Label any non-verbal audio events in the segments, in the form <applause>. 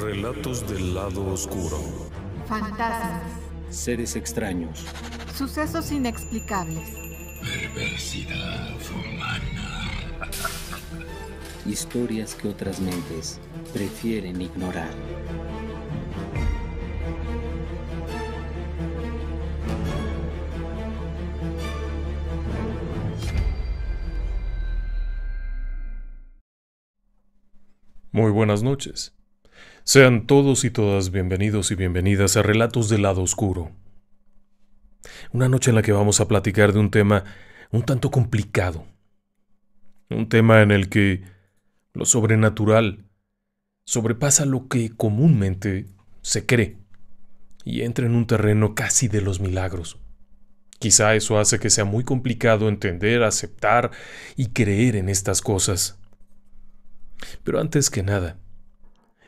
Relatos del lado oscuro. Fantasmas. Seres extraños. Sucesos inexplicables. Perversidad humana. Historias que otras mentes prefieren ignorar. Muy buenas noches. Sean todos y todas bienvenidos y bienvenidas a Relatos del Lado Oscuro. Una noche en la que vamos a platicar de un tema un tanto complicado. Un tema en el que lo sobrenatural sobrepasa lo que comúnmente se cree y entra en un terreno casi de los milagros. Quizá eso hace que sea muy complicado entender, aceptar y creer en estas cosas. Pero antes que nada,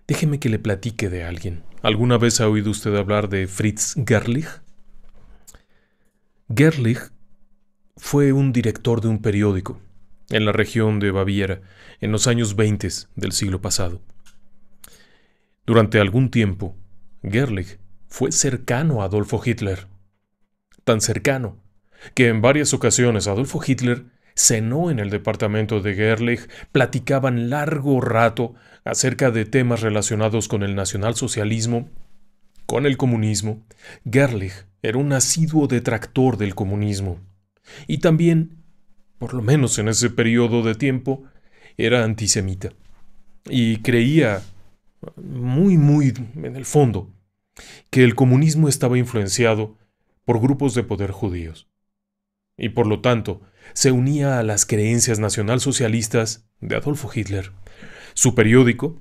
Déjeme que le platique de alguien. ¿Alguna vez ha oído usted hablar de Fritz Gerlich? Gerlich fue un director de un periódico en la región de Baviera en los años 20 del siglo pasado. Durante algún tiempo, Gerlich fue cercano a Adolfo Hitler. Tan cercano que en varias ocasiones Adolfo Hitler cenó en el departamento de Gerlich, platicaban largo rato acerca de temas relacionados con el nacionalsocialismo, con el comunismo. Gerlich era un asiduo detractor del comunismo. Y también, por lo menos en ese periodo de tiempo, era antisemita. Y creía, muy, muy en el fondo, que el comunismo estaba influenciado por grupos de poder judíos. Y por lo tanto, se unía a las creencias nacionalsocialistas de Adolfo Hitler. Su periódico,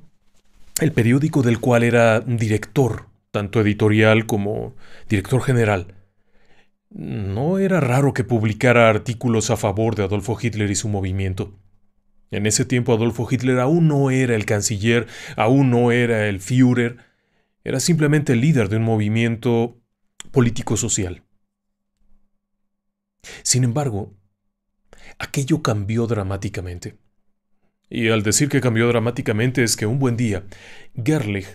el periódico del cual era director, tanto editorial como director general, no era raro que publicara artículos a favor de Adolfo Hitler y su movimiento. En ese tiempo Adolfo Hitler aún no era el canciller, aún no era el Führer, era simplemente el líder de un movimiento político-social. Sin embargo, aquello cambió dramáticamente. Y al decir que cambió dramáticamente es que un buen día, Gerlich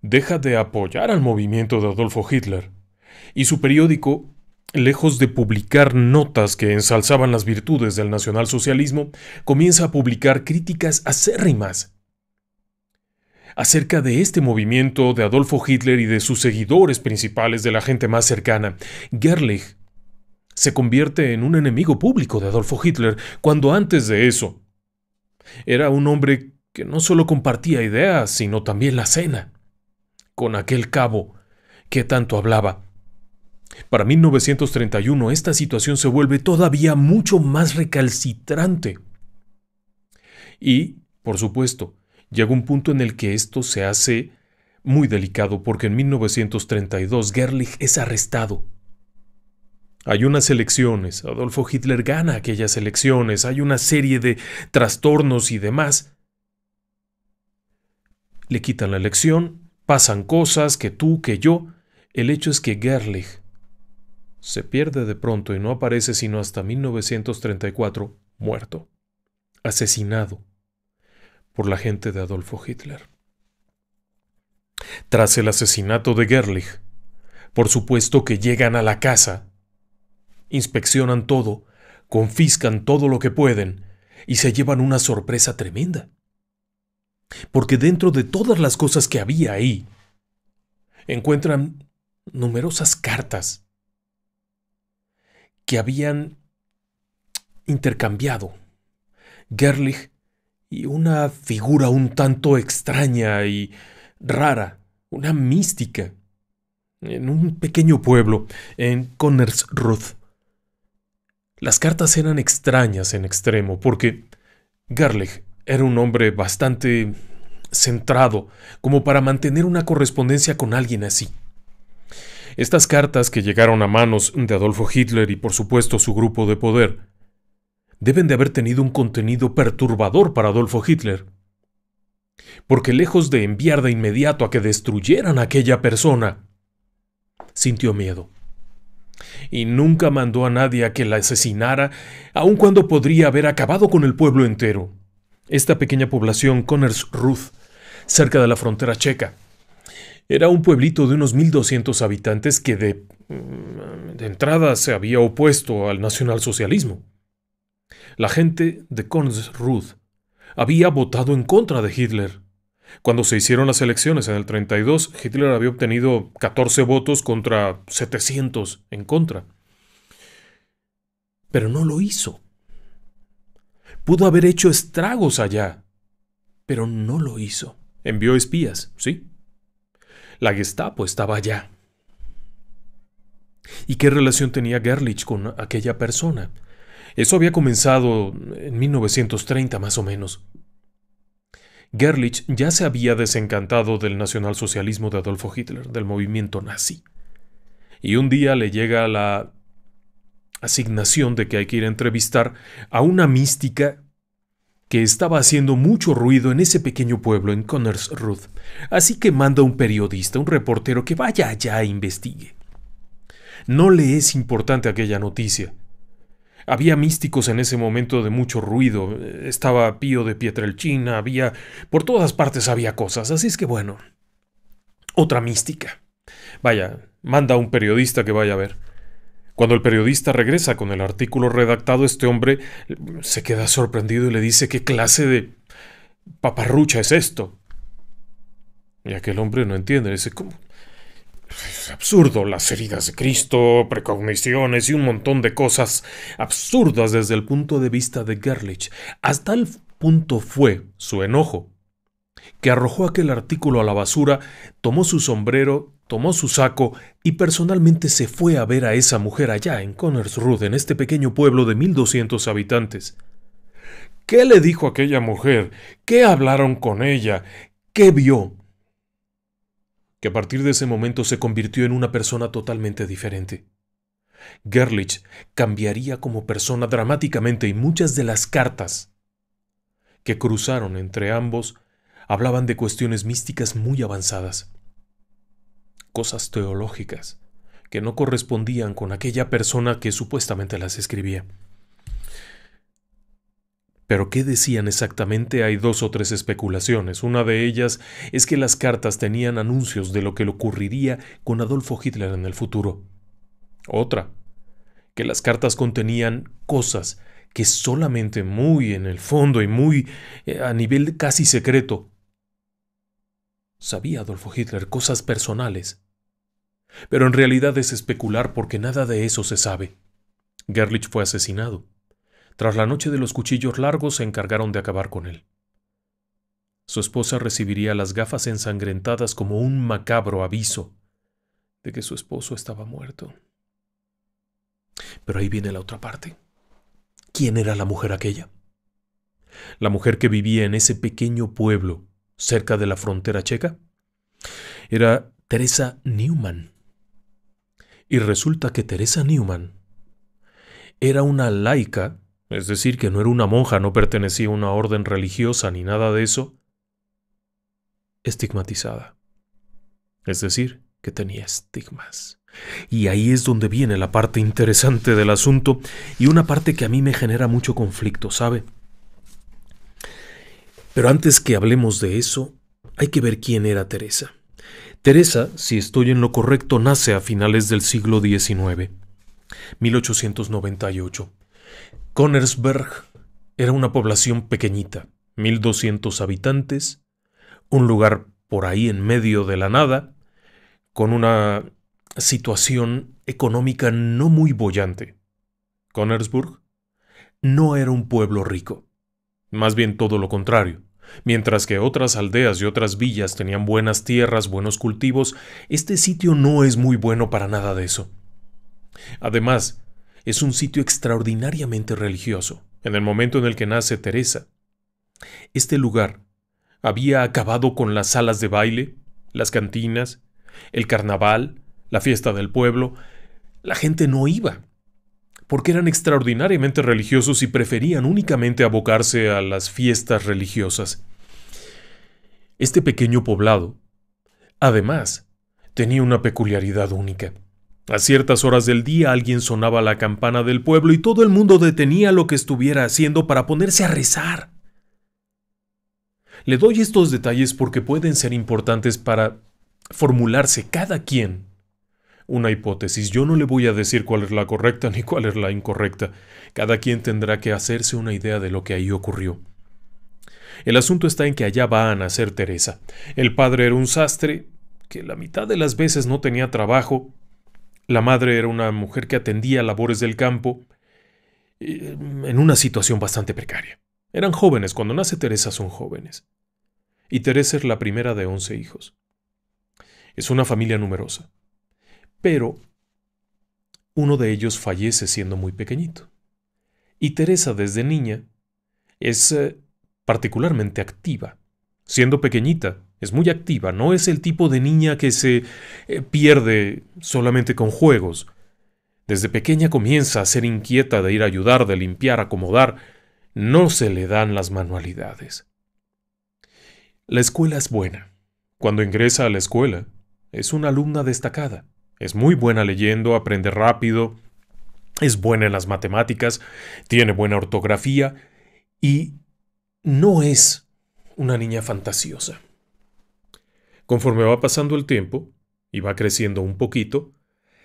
deja de apoyar al movimiento de Adolfo Hitler, y su periódico, lejos de publicar notas que ensalzaban las virtudes del nacionalsocialismo, comienza a publicar críticas acérrimas acerca de este movimiento de Adolfo Hitler y de sus seguidores principales de la gente más cercana. Gerlich se convierte en un enemigo público de Adolfo Hitler, cuando antes de eso era un hombre que no solo compartía ideas, sino también la cena, con aquel cabo que tanto hablaba. Para 1931 esta situación se vuelve todavía mucho más recalcitrante. Y, por supuesto, llega un punto en el que esto se hace muy delicado porque en 1932 Gerlich es arrestado hay unas elecciones, Adolfo Hitler gana aquellas elecciones, hay una serie de trastornos y demás. Le quitan la elección, pasan cosas que tú, que yo. El hecho es que Gerlich se pierde de pronto y no aparece sino hasta 1934, muerto, asesinado por la gente de Adolfo Hitler. Tras el asesinato de Gerlich, por supuesto que llegan a la casa inspeccionan todo, confiscan todo lo que pueden y se llevan una sorpresa tremenda. Porque dentro de todas las cosas que había ahí, encuentran numerosas cartas que habían intercambiado Gerlich y una figura un tanto extraña y rara, una mística, en un pequeño pueblo, en Connersruth. Las cartas eran extrañas en extremo, porque Garleg era un hombre bastante centrado como para mantener una correspondencia con alguien así. Estas cartas que llegaron a manos de Adolfo Hitler y por supuesto su grupo de poder deben de haber tenido un contenido perturbador para Adolfo Hitler. Porque lejos de enviar de inmediato a que destruyeran a aquella persona, sintió miedo y nunca mandó a nadie a que la asesinara, aun cuando podría haber acabado con el pueblo entero. Esta pequeña población, coners cerca de la frontera checa, era un pueblito de unos 1.200 habitantes que mm, de, entrada se había opuesto al nacionalsocialismo. La gente de Conners Ruth había votado en contra de Hitler cuando se hicieron las elecciones en el 32, Hitler había obtenido 14 votos contra 700 en contra. Pero no lo hizo. Pudo haber hecho estragos allá, pero no lo hizo. Envió espías, ¿sí? La Gestapo estaba allá. ¿Y qué relación tenía Gerlich con aquella persona? Eso había comenzado en 1930 más o menos. Gerlich ya se había desencantado del nacionalsocialismo de Adolfo Hitler, del movimiento nazi. Y un día le llega la asignación de que hay que ir a entrevistar a una mística que estaba haciendo mucho ruido en ese pequeño pueblo en Ruth. Así que manda un periodista, un reportero, que vaya allá e investigue. No le es importante aquella noticia, había místicos en ese momento de mucho ruido, estaba Pío de Pietrelchina, había... por todas partes había cosas, así es que bueno, otra mística. Vaya, manda a un periodista que vaya a ver. Cuando el periodista regresa con el artículo redactado, este hombre se queda sorprendido y le dice qué clase de paparrucha es esto. Y aquel hombre no entiende, dice, ¿cómo, es absurdo, las heridas de Cristo, precogniciones y un montón de cosas absurdas desde el punto de vista de Gerlich. Hasta el punto fue su enojo, que arrojó aquel artículo a la basura, tomó su sombrero, tomó su saco y personalmente se fue a ver a esa mujer allá en Connersrud, en este pequeño pueblo de 1200 habitantes. ¿Qué le dijo aquella mujer? ¿Qué hablaron con ella? ¿Qué vio? que a partir de ese momento se convirtió en una persona totalmente diferente. Gerlich cambiaría como persona dramáticamente y muchas de las cartas que cruzaron entre ambos hablaban de cuestiones místicas muy avanzadas, cosas teológicas que no correspondían con aquella persona que supuestamente las escribía. Pero ¿qué decían exactamente? Hay dos o tres especulaciones. Una de ellas es que las cartas tenían anuncios de lo que le ocurriría con Adolfo Hitler en el futuro. Otra, que las cartas contenían cosas que solamente muy en el fondo y muy eh, a nivel casi secreto sabía Adolfo Hitler cosas personales. Pero en realidad es especular porque nada de eso se sabe. Gerlich fue asesinado. Tras la noche de los cuchillos largos se encargaron de acabar con él. Su esposa recibiría las gafas ensangrentadas como un macabro aviso de que su esposo estaba muerto. Pero ahí viene la otra parte. ¿Quién era la mujer aquella? La mujer que vivía en ese pequeño pueblo cerca de la frontera checa era Teresa Newman. Y resulta que Teresa Newman era una laica es decir, que no era una monja, no pertenecía a una orden religiosa ni nada de eso, estigmatizada. Es decir, que tenía estigmas. Y ahí es donde viene la parte interesante del asunto y una parte que a mí me genera mucho conflicto, ¿sabe? Pero antes que hablemos de eso, hay que ver quién era Teresa. Teresa, si estoy en lo correcto, nace a finales del siglo XIX, 1898. Konersberg era una población pequeñita, 1200 habitantes, un lugar por ahí en medio de la nada, con una situación económica no muy bollante. konersberg no era un pueblo rico, más bien todo lo contrario. Mientras que otras aldeas y otras villas tenían buenas tierras, buenos cultivos, este sitio no es muy bueno para nada de eso. Además, es un sitio extraordinariamente religioso. En el momento en el que nace Teresa, este lugar había acabado con las salas de baile, las cantinas, el carnaval, la fiesta del pueblo. La gente no iba, porque eran extraordinariamente religiosos y preferían únicamente abocarse a las fiestas religiosas. Este pequeño poblado, además, tenía una peculiaridad única. A ciertas horas del día alguien sonaba la campana del pueblo y todo el mundo detenía lo que estuviera haciendo para ponerse a rezar. Le doy estos detalles porque pueden ser importantes para formularse cada quien una hipótesis. Yo no le voy a decir cuál es la correcta ni cuál es la incorrecta. Cada quien tendrá que hacerse una idea de lo que ahí ocurrió. El asunto está en que allá va a nacer Teresa. El padre era un sastre que la mitad de las veces no tenía trabajo la madre era una mujer que atendía labores del campo eh, en una situación bastante precaria. Eran jóvenes, cuando nace Teresa son jóvenes. Y Teresa es la primera de once hijos. Es una familia numerosa. Pero uno de ellos fallece siendo muy pequeñito. Y Teresa desde niña es eh, particularmente activa. Siendo pequeñita, es muy activa, no es el tipo de niña que se eh, pierde solamente con juegos. Desde pequeña comienza a ser inquieta de ir a ayudar, de limpiar, acomodar. No se le dan las manualidades. La escuela es buena. Cuando ingresa a la escuela, es una alumna destacada. Es muy buena leyendo, aprende rápido, es buena en las matemáticas, tiene buena ortografía y no es una niña fantasiosa. Conforme va pasando el tiempo, y va creciendo un poquito,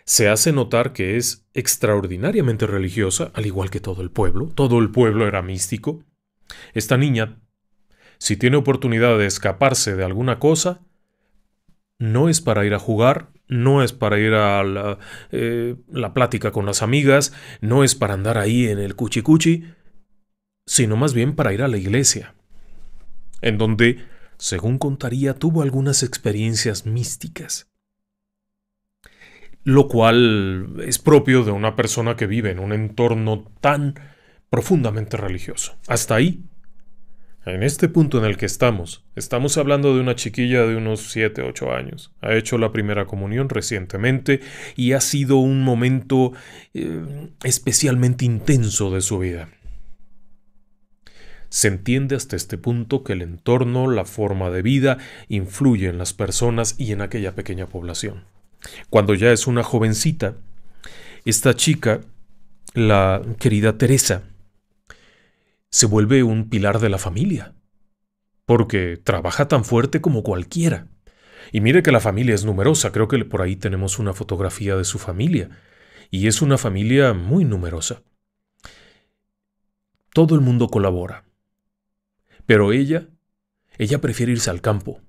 se hace notar que es extraordinariamente religiosa, al igual que todo el pueblo. Todo el pueblo era místico. Esta niña, si tiene oportunidad de escaparse de alguna cosa, no es para ir a jugar, no es para ir a la, eh, plática con las amigas, no es para andar ahí en el cuchi-cuchi, sino más bien para ir a la iglesia, en donde según contaría, tuvo algunas experiencias místicas, lo cual es propio de una persona que vive en un entorno tan profundamente religioso. Hasta ahí. En este punto en el que estamos, estamos hablando de una chiquilla de unos 7, 8 años. Ha hecho la primera comunión recientemente y ha sido un momento eh, especialmente intenso de su vida. Se entiende hasta este punto que el entorno, la forma de vida, influye en las personas y en aquella pequeña población. Cuando ya es una jovencita, esta chica, la querida Teresa, se vuelve un pilar de la familia, porque trabaja tan fuerte como cualquiera. Y mire que la familia es numerosa, creo que por ahí tenemos una fotografía de su familia, y es una familia muy numerosa. Todo el mundo colabora. Pero ella, ella prefiere irse al campo,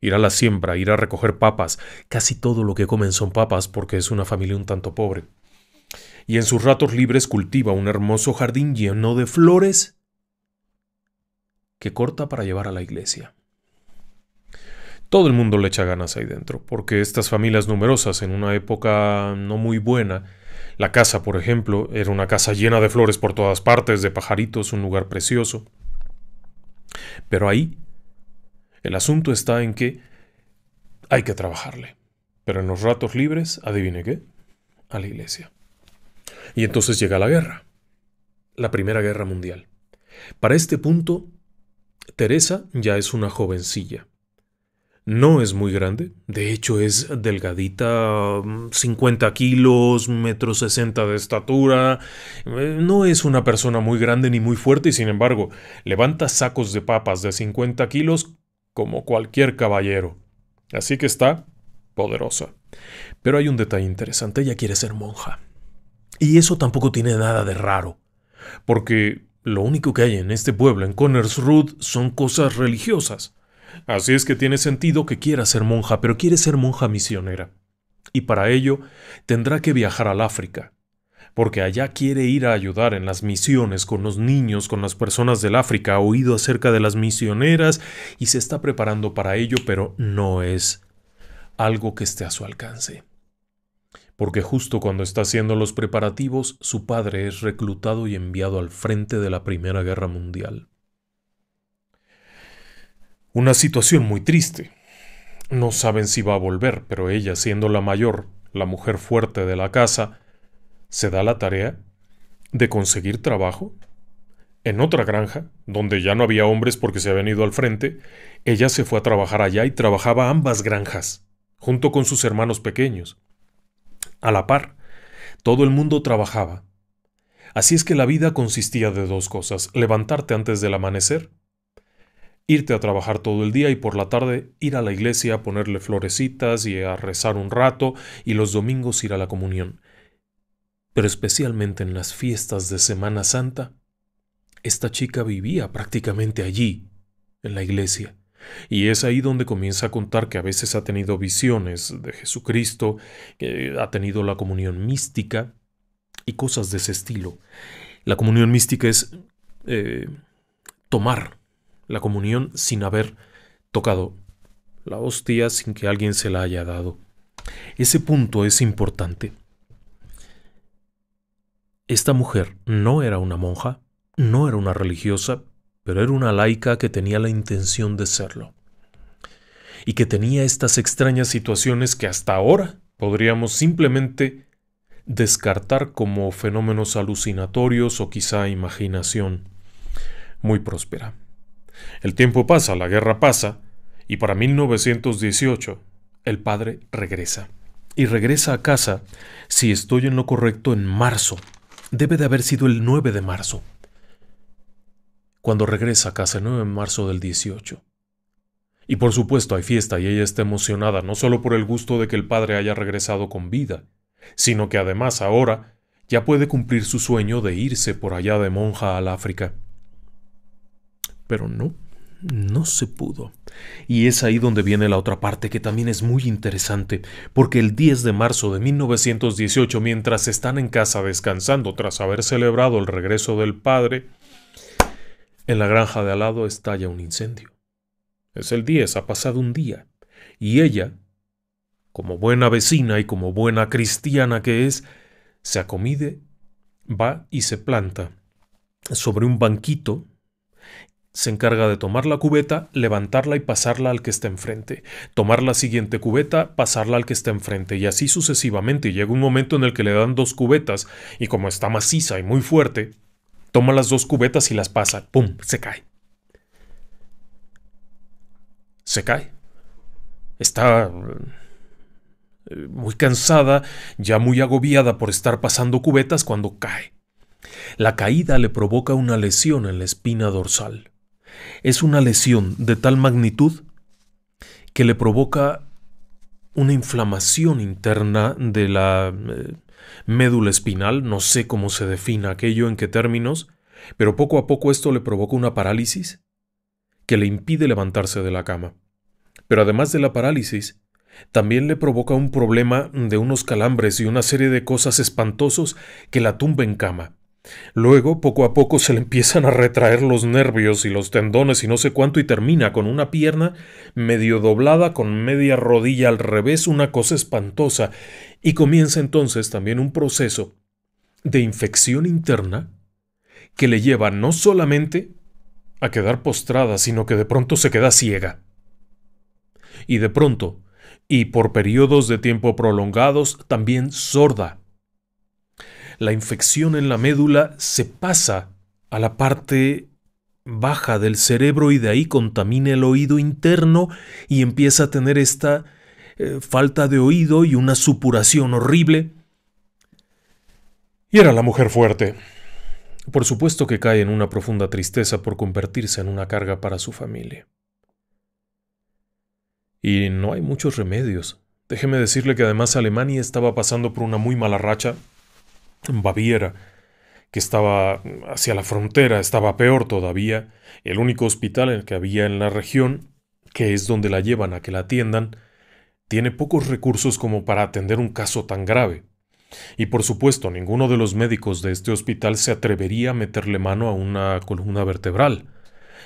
ir a la siembra, ir a recoger papas. Casi todo lo que comen son papas porque es una familia un tanto pobre. Y en sus ratos libres cultiva un hermoso jardín lleno de flores que corta para llevar a la iglesia. Todo el mundo le echa ganas ahí dentro, porque estas familias numerosas en una época no muy buena, la casa, por ejemplo, era una casa llena de flores por todas partes, de pajaritos, un lugar precioso. Pero ahí el asunto está en que hay que trabajarle. Pero en los ratos libres, adivine qué, a la iglesia. Y entonces llega la guerra, la Primera Guerra Mundial. Para este punto, Teresa ya es una jovencilla. No es muy grande, de hecho es delgadita, 50 mm, kilos, metro 60 de estatura. Eh, no es una persona muy grande ni muy fuerte y sin embargo levanta sacos de papas de 50 kilos como cualquier caballero. Así que está poderosa. Pero hay un detalle interesante, ella quiere ser monja. Y eso tampoco tiene nada de raro, porque lo único que hay en este pueblo, en Connersruth son cosas religiosas. Así es que tiene sentido que quiera ser monja, pero quiere ser monja misionera. Y para ello tendrá que viajar al África, porque allá quiere ir a ayudar en las misiones con los niños, con las personas del África, ha oído acerca de las misioneras y se está preparando para ello, pero no es algo que esté a su alcance. Porque justo cuando está haciendo los preparativos, su padre es reclutado y enviado al frente de la Primera Guerra Mundial. Una situación muy triste. No saben si va a volver, pero ella, siendo la mayor, la mujer fuerte de la casa, se da la tarea de conseguir trabajo. En otra granja, donde ya no había hombres porque se habían ido al frente, ella se fue a trabajar allá y trabajaba ambas granjas, junto con sus hermanos pequeños. A la par, todo el mundo trabajaba. Así es que la vida consistía de dos cosas, levantarte antes del amanecer irte a trabajar todo el día y por la tarde ir a la iglesia a ponerle florecitas y a rezar un rato y los domingos ir a la comunión. Pero especialmente en las fiestas de Semana Santa, esta chica vivía prácticamente allí, en la iglesia. Y es ahí donde comienza a contar que a veces ha tenido visiones de Jesucristo, que ha tenido la comunión mística y cosas de ese estilo. La comunión mística es eh, tomar la comunión sin haber tocado la hostia, sin que alguien se la haya dado. Ese punto es importante. Esta mujer no era una monja, no era una religiosa, pero era una laica que tenía la intención de serlo. Y que tenía estas extrañas situaciones que hasta ahora podríamos simplemente descartar como fenómenos alucinatorios o quizá imaginación muy próspera. El tiempo pasa, la guerra pasa, y para 1918 el padre regresa. Y regresa a casa, si estoy en lo correcto, en marzo. Debe de haber sido el 9 de marzo. Cuando regresa a casa el 9 de marzo del 18. Y por supuesto hay fiesta y ella está emocionada, no solo por el gusto de que el padre haya regresado con vida, sino que además ahora ya puede cumplir su sueño de irse por allá de monja al África. Pero no no se pudo. Y es ahí donde viene la otra parte que también es muy interesante, porque el 10 de marzo de 1918, mientras están en casa descansando tras haber celebrado el regreso del padre, en la granja de al lado estalla un incendio. Es el 10, ha pasado un día, y ella, como buena vecina y como buena cristiana que es, se acomide, va y se planta sobre un banquito se encarga de tomar la cubeta, levantarla y pasarla al que está enfrente, tomar la siguiente cubeta, pasarla al que está enfrente y así sucesivamente. Llega un momento en el que le dan dos cubetas y como está maciza y muy fuerte, toma las dos cubetas y las pasa, ¡pum!, se cae. Se cae. Está eh, muy cansada, ya muy agobiada por estar pasando cubetas cuando cae. La caída le provoca una lesión en la espina dorsal es una lesión de tal magnitud que le provoca una inflamación interna de la eh, médula espinal, no sé cómo se defina aquello, en qué términos, pero poco a poco esto le provoca una parálisis que le impide levantarse de la cama. Pero además de la parálisis, también le provoca un problema de unos calambres y una serie de cosas espantosos que la tumba en cama. Luego, poco a poco, se le empiezan a retraer los nervios y los tendones y no sé cuánto y termina con una pierna medio doblada, con media rodilla al revés, una cosa espantosa. Y comienza entonces también un proceso de infección interna que le lleva no solamente a quedar postrada, sino que de pronto se queda ciega. Y de pronto, y por periodos de tiempo prolongados, también sorda la infección en la médula se pasa a la parte baja del cerebro y de ahí contamina el oído interno y empieza a tener esta eh, falta de oído y una supuración horrible. Y era la mujer fuerte. Por supuesto que cae en una profunda tristeza por convertirse en una carga para su familia. Y no hay muchos remedios. Déjeme decirle que además Alemania estaba pasando por una muy mala racha, Baviera, que estaba hacia la frontera, estaba peor todavía. El único hospital que había en la región, que es donde la llevan a que la atiendan, tiene pocos recursos como para atender un caso tan grave. Y por supuesto, ninguno de los médicos de este hospital se atrevería a meterle mano a una columna vertebral,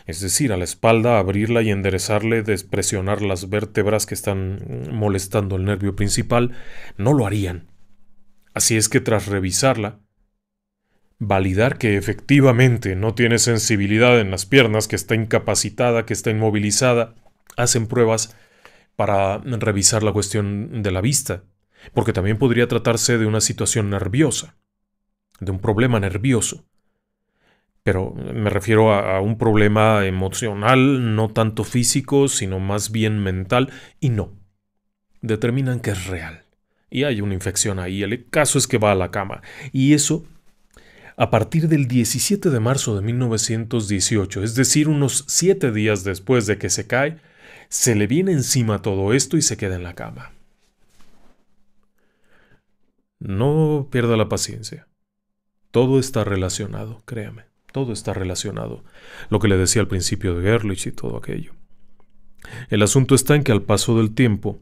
es decir, a la espalda, abrirla y enderezarle, despresionar las vértebras que están molestando el nervio principal, no lo harían. Así es que tras revisarla, validar que efectivamente no tiene sensibilidad en las piernas, que está incapacitada, que está inmovilizada, hacen pruebas para revisar la cuestión de la vista, porque también podría tratarse de una situación nerviosa, de un problema nervioso. Pero me refiero a, un problema emocional, no tanto físico, sino más bien mental, y no. Determinan que es real y hay una infección ahí. El caso es que va a la cama. Y eso a partir del 17 de marzo de 1918, es decir, unos siete días después de que se cae, se le viene encima todo esto y se queda en la cama. No pierda la paciencia. Todo está relacionado, créame, todo está relacionado. Lo que le decía al principio de Gerlich y todo aquello. El asunto está en que al paso del tiempo,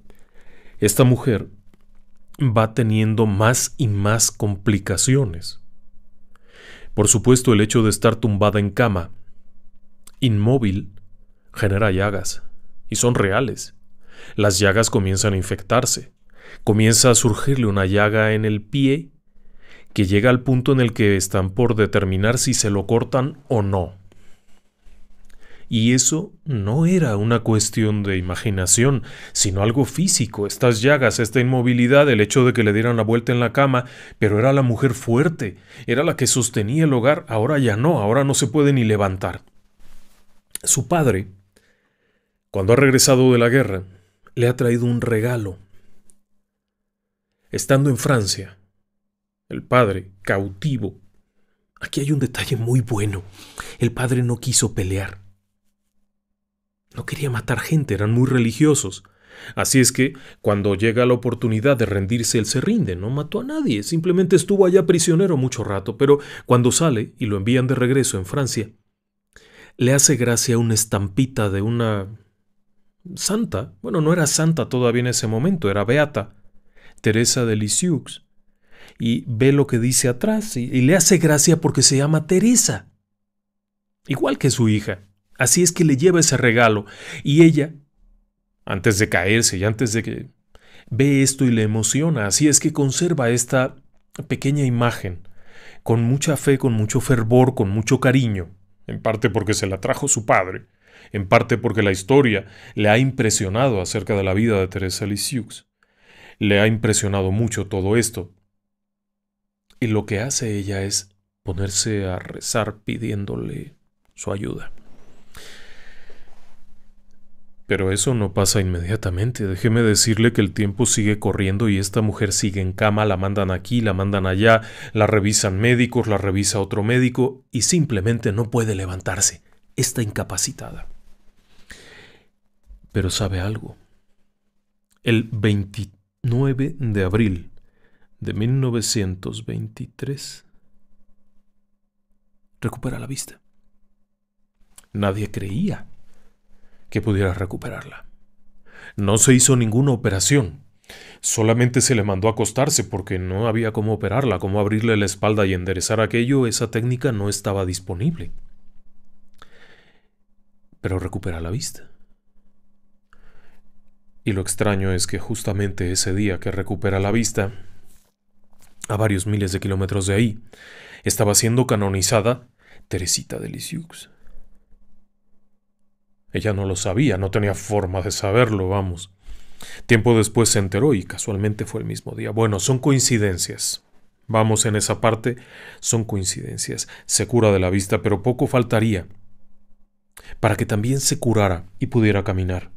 esta mujer va teniendo más y más complicaciones. Por supuesto, el hecho de estar tumbada en cama, inmóvil, genera llagas, y son reales. Las llagas comienzan a infectarse, comienza a surgirle una llaga en el pie que llega al punto en el que están por determinar si se lo cortan o no. Y eso no era una cuestión de imaginación, sino algo físico, estas llagas, esta inmovilidad, el hecho de que le dieran la vuelta en la cama, pero era la mujer fuerte, era la que sostenía el hogar, ahora ya no, ahora no se puede ni levantar. Su padre, cuando ha regresado de la guerra, le ha traído un regalo. Estando en Francia, el padre, cautivo, aquí hay un detalle muy bueno. El padre no quiso pelear. No quería matar gente, eran muy religiosos. Así es que, cuando llega la oportunidad de rendirse, él se rinde, no mató a nadie, simplemente estuvo allá prisionero mucho rato, pero cuando sale y lo envían de regreso en Francia, le hace gracia una estampita de una santa, bueno, no era santa todavía en ese momento, era beata, Teresa de Lisieux, y ve lo que dice atrás y, y le hace gracia porque se llama Teresa, igual que su hija. Así es que le lleva ese regalo y ella, antes de caerse y antes de que ve esto y le emociona, así es que conserva esta pequeña imagen con mucha fe, con mucho fervor, con mucho cariño, en parte porque se la trajo su padre, en parte porque la historia le ha impresionado acerca de la vida de Teresa Lisieux. Le ha impresionado mucho todo esto. Y lo que hace ella es ponerse a rezar pidiéndole su ayuda. Pero eso no pasa inmediatamente. Déjeme decirle que el tiempo sigue corriendo y esta mujer sigue en cama, la mandan aquí, la mandan allá, la revisan médicos, la revisa otro médico y simplemente no puede levantarse. Está incapacitada. Pero sabe algo. El 29 de abril de 1923 recupera la vista. Nadie creía que pudiera recuperarla. No se hizo ninguna operación. Solamente se le mandó a acostarse porque no había cómo operarla, cómo abrirle la espalda y enderezar aquello, esa técnica no estaba disponible. Pero recupera la vista. Y lo extraño es que justamente ese día que recupera la vista, a varios miles de kilómetros de ahí, estaba siendo canonizada Teresita de Lisieux. Ella no lo sabía, no tenía forma de saberlo, vamos. Tiempo después se enteró y casualmente fue el mismo día. Bueno, son coincidencias. Vamos en esa parte, son coincidencias. Se cura de la vista, pero poco faltaría para que también se curara y pudiera caminar.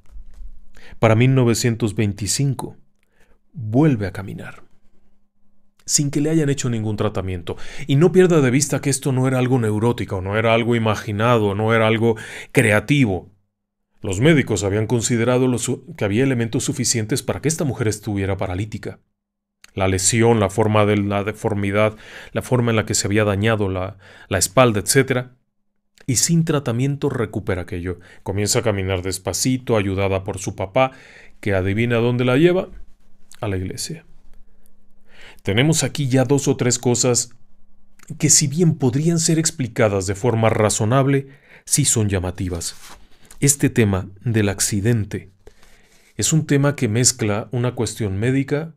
Para 1925, vuelve a caminar sin que le hayan hecho ningún tratamiento. Y no pierda de vista que esto no era algo neurótico, no era algo imaginado, no era algo creativo. Los médicos habían considerado que había elementos suficientes para que esta mujer estuviera paralítica. La lesión, la forma de la deformidad, la forma en la que se había dañado la, espalda, etc. Y sin tratamiento recupera aquello. Comienza a caminar despacito, ayudada por su papá, que adivina dónde la lleva, a la iglesia. Tenemos aquí ya dos o tres cosas que si bien podrían ser explicadas de forma razonable, sí son llamativas. Este tema del accidente es un tema que mezcla una cuestión médica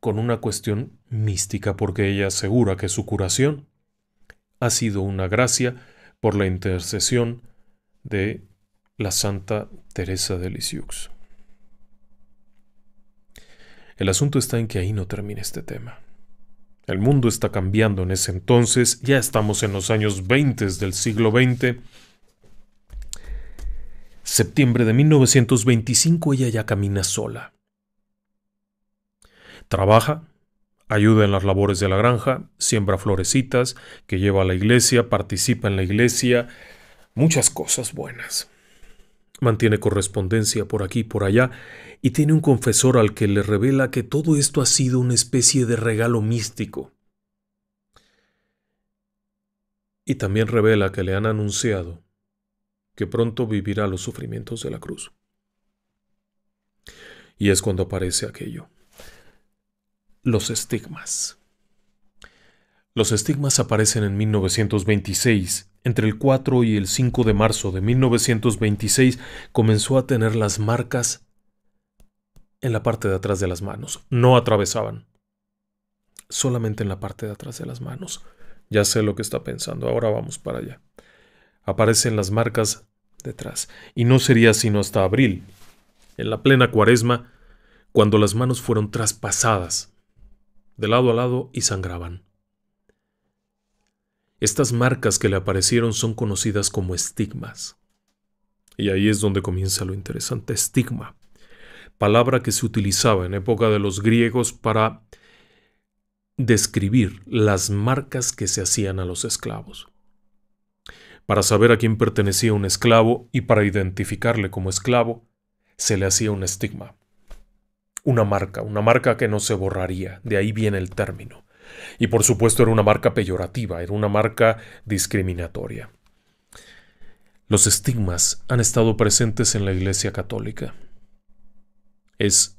con una cuestión mística, porque ella asegura que su curación ha sido una gracia por la intercesión de la Santa Teresa de Lisieux. El asunto está en que ahí no termina este tema. El mundo está cambiando en ese entonces, ya estamos en los años 20 del siglo XX, Septiembre de 1925 ella ya camina sola. Trabaja, ayuda en las labores de la granja, siembra florecitas, que lleva a la iglesia, participa en la iglesia, muchas cosas buenas. Mantiene correspondencia por aquí y por allá y tiene un confesor al que le revela que todo esto ha sido una especie de regalo místico. Y también revela que le han anunciado que pronto vivirá los sufrimientos de la cruz. Y es cuando aparece aquello. Los estigmas. Los estigmas aparecen en 1926. Entre el 4 y el 5 de marzo de 1926 comenzó a tener las marcas en la parte de atrás de las manos. No atravesaban. Solamente en la parte de atrás de las manos. Ya sé lo que está pensando. Ahora vamos para allá aparecen las marcas detrás, y no sería sino hasta abril, en la plena cuaresma, cuando las manos fueron traspasadas de lado a lado y sangraban. Estas marcas que le aparecieron son conocidas como estigmas. Y ahí es donde comienza lo interesante, estigma, palabra que se utilizaba en época de los griegos para describir las marcas que se hacían a los esclavos. Para saber a quién pertenecía un esclavo y para identificarle como esclavo, se le hacía un estigma. Una marca, una marca que no se borraría, de ahí viene el término. Y por supuesto era una marca peyorativa, era una marca discriminatoria. Los estigmas han estado presentes en la Iglesia Católica. Es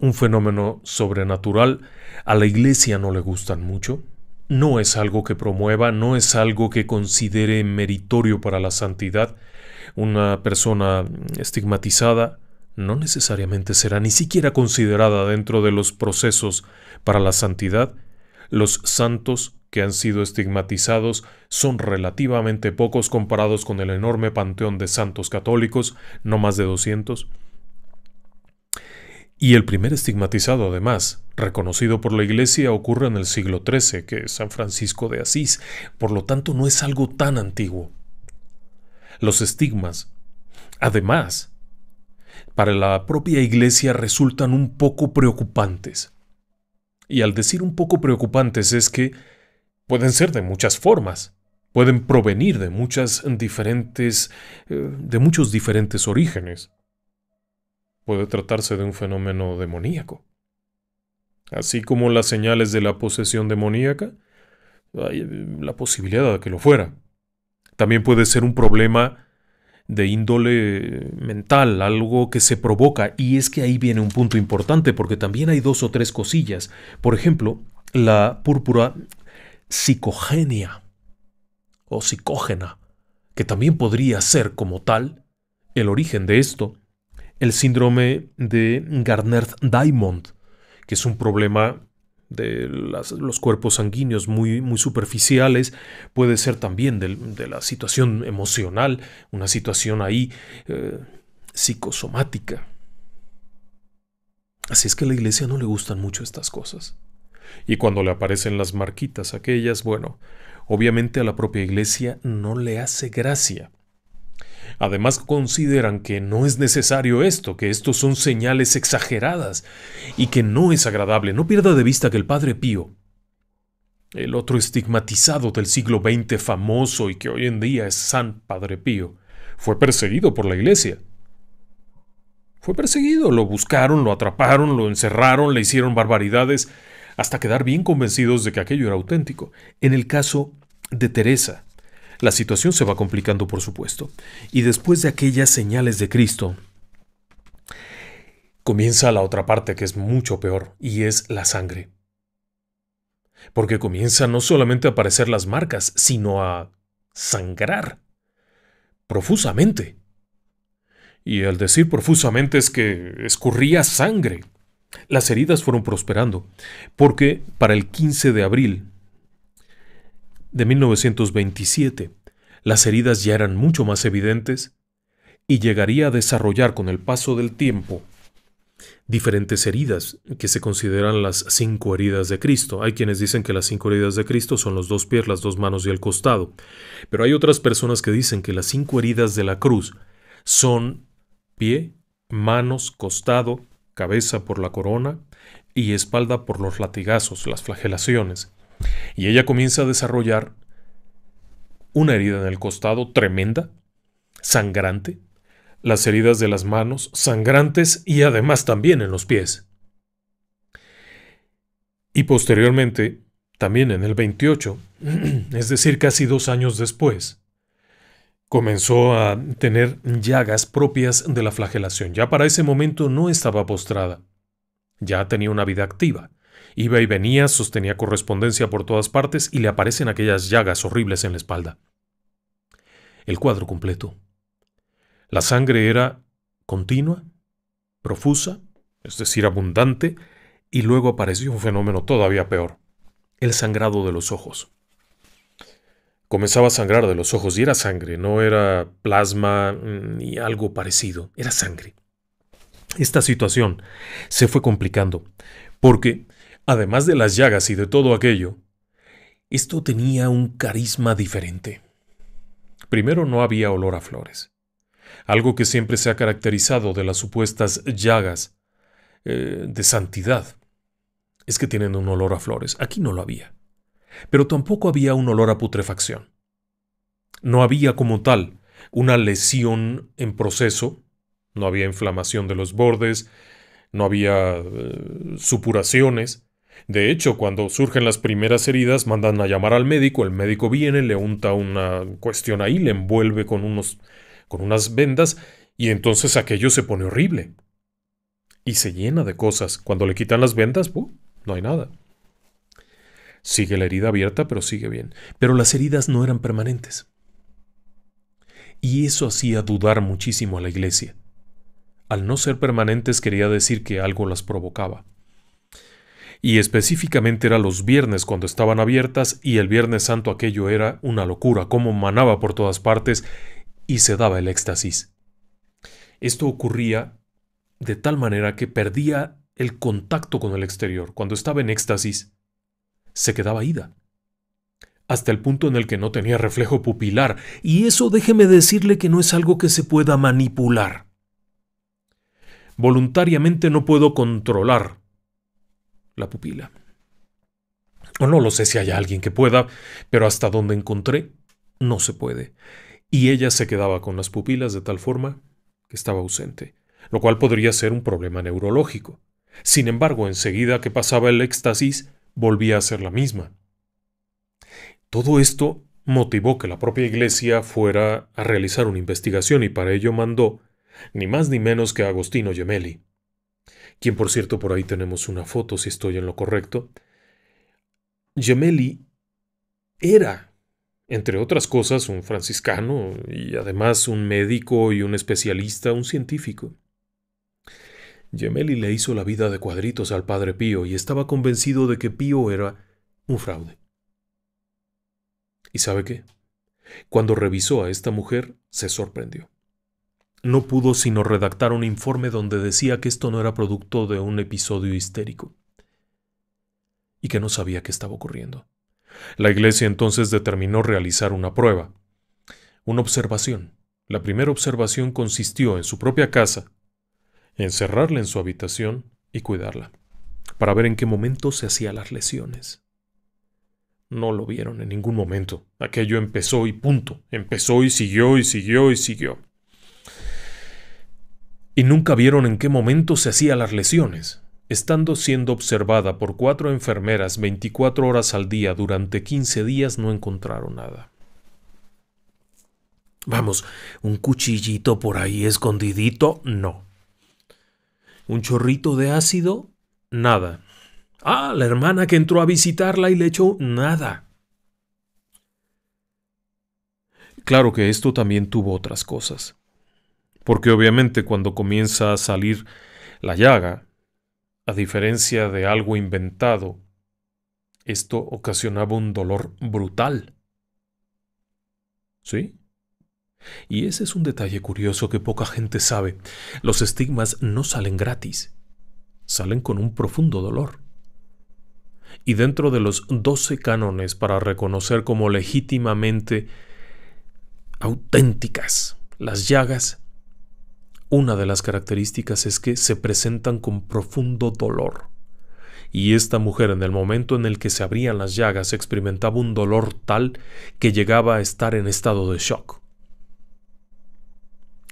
un fenómeno sobrenatural. A la Iglesia no le gustan mucho, no es algo que promueva, no es algo que considere meritorio para la santidad. Una persona estigmatizada no necesariamente será ni siquiera considerada dentro de los procesos para la santidad. Los santos que han sido estigmatizados son relativamente pocos comparados con el enorme panteón de santos católicos, no más de 200. Y el primer estigmatizado, además, reconocido por la Iglesia, ocurre en el siglo XIII, que es San Francisco de Asís, por lo tanto no es algo tan antiguo. Los estigmas, además, para la propia Iglesia resultan un poco preocupantes. Y al decir un poco preocupantes es que pueden ser de muchas formas, pueden provenir de muchas diferentes eh, de muchos diferentes orígenes puede tratarse de un fenómeno demoníaco. Así como las señales de la posesión demoníaca, hay eh, la posibilidad de que lo fuera. También puede ser un problema de índole mental, algo que se provoca, y es que ahí viene un punto importante, porque también hay dos o tres cosillas. Por ejemplo, la púrpura psicogénea. o psicógena, que también podría ser como tal el origen de esto el síndrome de gardner diamond que es un problema de los cuerpos sanguíneos muy, superficiales, puede ser también de, la situación emocional, una situación ahí eh, psicosomática. Así es que a la iglesia no le gustan mucho estas cosas. Y cuando le aparecen las marquitas aquellas, bueno, obviamente a la propia iglesia no le hace gracia. Además consideran que no es necesario esto, que estos son señales exageradas y que no es agradable. No pierda de vista que el Padre Pío, el otro estigmatizado del siglo XX famoso y que hoy en día es San Padre Pío, fue perseguido por la Iglesia. Fue perseguido, lo buscaron, lo atraparon, lo encerraron, le hicieron barbaridades, hasta quedar bien convencidos de que aquello era auténtico. En el caso de Teresa, la situación se va complicando, por supuesto. Y después de aquellas señales de Cristo, comienza la otra parte que es mucho peor, y es la sangre. Porque comienza no solamente a aparecer las marcas, sino a sangrar profusamente. Y al decir profusamente es que escurría sangre. Las heridas fueron prosperando, porque para el 15 de abril de 1927, las heridas ya eran mucho más evidentes y llegaría a desarrollar con el paso del tiempo diferentes heridas que se consideran las cinco heridas de Cristo. Hay quienes dicen que las cinco heridas de Cristo son los dos pies, las dos manos y el costado, pero hay otras personas que dicen que las cinco heridas de la cruz son pie, manos, costado, cabeza por la corona y espalda por los latigazos, las flagelaciones. Y ella comienza a desarrollar una herida en el costado tremenda, sangrante, las heridas de las manos sangrantes y además también en los pies. Y posteriormente, también en el 28, <clears throat> es decir, casi dos años después, comenzó a tener llagas propias de la flagelación. Ya para ese momento no estaba postrada, ya tenía una vida activa, Iba y venía, sostenía correspondencia por todas partes y le aparecen aquellas llagas horribles en la espalda. El cuadro completo. La sangre era continua, profusa, es decir, abundante, y luego apareció un fenómeno todavía peor, el sangrado de los ojos. Comenzaba a sangrar de los ojos y era sangre, no era plasma mm, ni algo parecido, era sangre. Esta situación se fue complicando porque Además de las llagas y de todo aquello, esto tenía un carisma diferente. Primero no había olor a flores, algo que siempre se ha caracterizado de las supuestas llagas eh, de santidad. Es que tienen un olor a flores, aquí no lo había. Pero tampoco había un olor a putrefacción. No había como tal una lesión en proceso, no había inflamación de los bordes, no había eh, supuraciones, de hecho, cuando surgen las primeras heridas, mandan a llamar al médico, el médico viene, le unta una cuestión ahí, le envuelve con, unas vendas, y entonces aquello se pone horrible. Y se llena de cosas. Cuando le quitan las vendas, no hay nada. Sigue la herida abierta, pero sigue bien. Pero las heridas no eran permanentes. Y eso hacía dudar muchísimo a la iglesia. Al no ser permanentes quería decir que algo las provocaba y específicamente era los viernes cuando estaban abiertas y el viernes santo aquello era una locura, como manaba por todas partes y se daba el éxtasis. Esto ocurría de tal manera que perdía el contacto con el exterior. Cuando estaba en éxtasis, se quedaba ida. Hasta el punto en el que no tenía reflejo pupilar. Y eso déjeme decirle que no es algo que se pueda manipular. Voluntariamente no puedo controlar la pupila. O no lo sé si haya alguien que pueda, pero hasta donde encontré, no se puede. Y ella se quedaba con las pupilas de tal forma que estaba ausente, lo cual podría ser un problema neurológico. Sin embargo, enseguida que pasaba el éxtasis, volvía a ser la misma. Todo esto motivó que la propia iglesia fuera a realizar una investigación y para ello mandó ni más ni menos que Agostino Gemelli, quien por cierto por ahí tenemos una foto si estoy en lo correcto, Gemelli era, entre otras cosas, un franciscano y además un médico y un especialista, un científico. Gemelli le hizo la vida de cuadritos al padre Pío y estaba convencido de que Pío era un fraude. ¿Y sabe qué? Cuando revisó a esta mujer, se sorprendió no pudo sino redactar un informe donde decía que esto no era producto de un episodio histérico y que no sabía qué estaba ocurriendo. La iglesia entonces determinó realizar una prueba, una observación. La primera observación consistió en su propia casa, encerrarla en su habitación y cuidarla, para ver en qué momento se hacían las lesiones. No lo vieron en ningún momento. Aquello empezó y punto. Empezó y siguió y siguió y siguió y nunca vieron en qué momento se hacían las lesiones, estando siendo observada por cuatro enfermeras 24 horas al día durante 15 días no encontraron nada. Vamos, un cuchillito por ahí escondidito, no. Un chorrito de ácido, nada. Ah, la hermana que entró a visitarla y le echó nada. Claro que esto también tuvo otras cosas porque obviamente cuando comienza a salir la llaga, a diferencia de algo inventado, esto ocasionaba un dolor brutal. ¿Sí? Y ese es un detalle curioso que poca gente sabe. Los estigmas no salen gratis, salen con un profundo dolor. Y dentro de los 12 cánones para reconocer como legítimamente auténticas las llagas, una de las características es que se presentan con profundo dolor. Y esta mujer en el momento en el que se abrían las llagas experimentaba un dolor tal que llegaba a estar en estado de shock.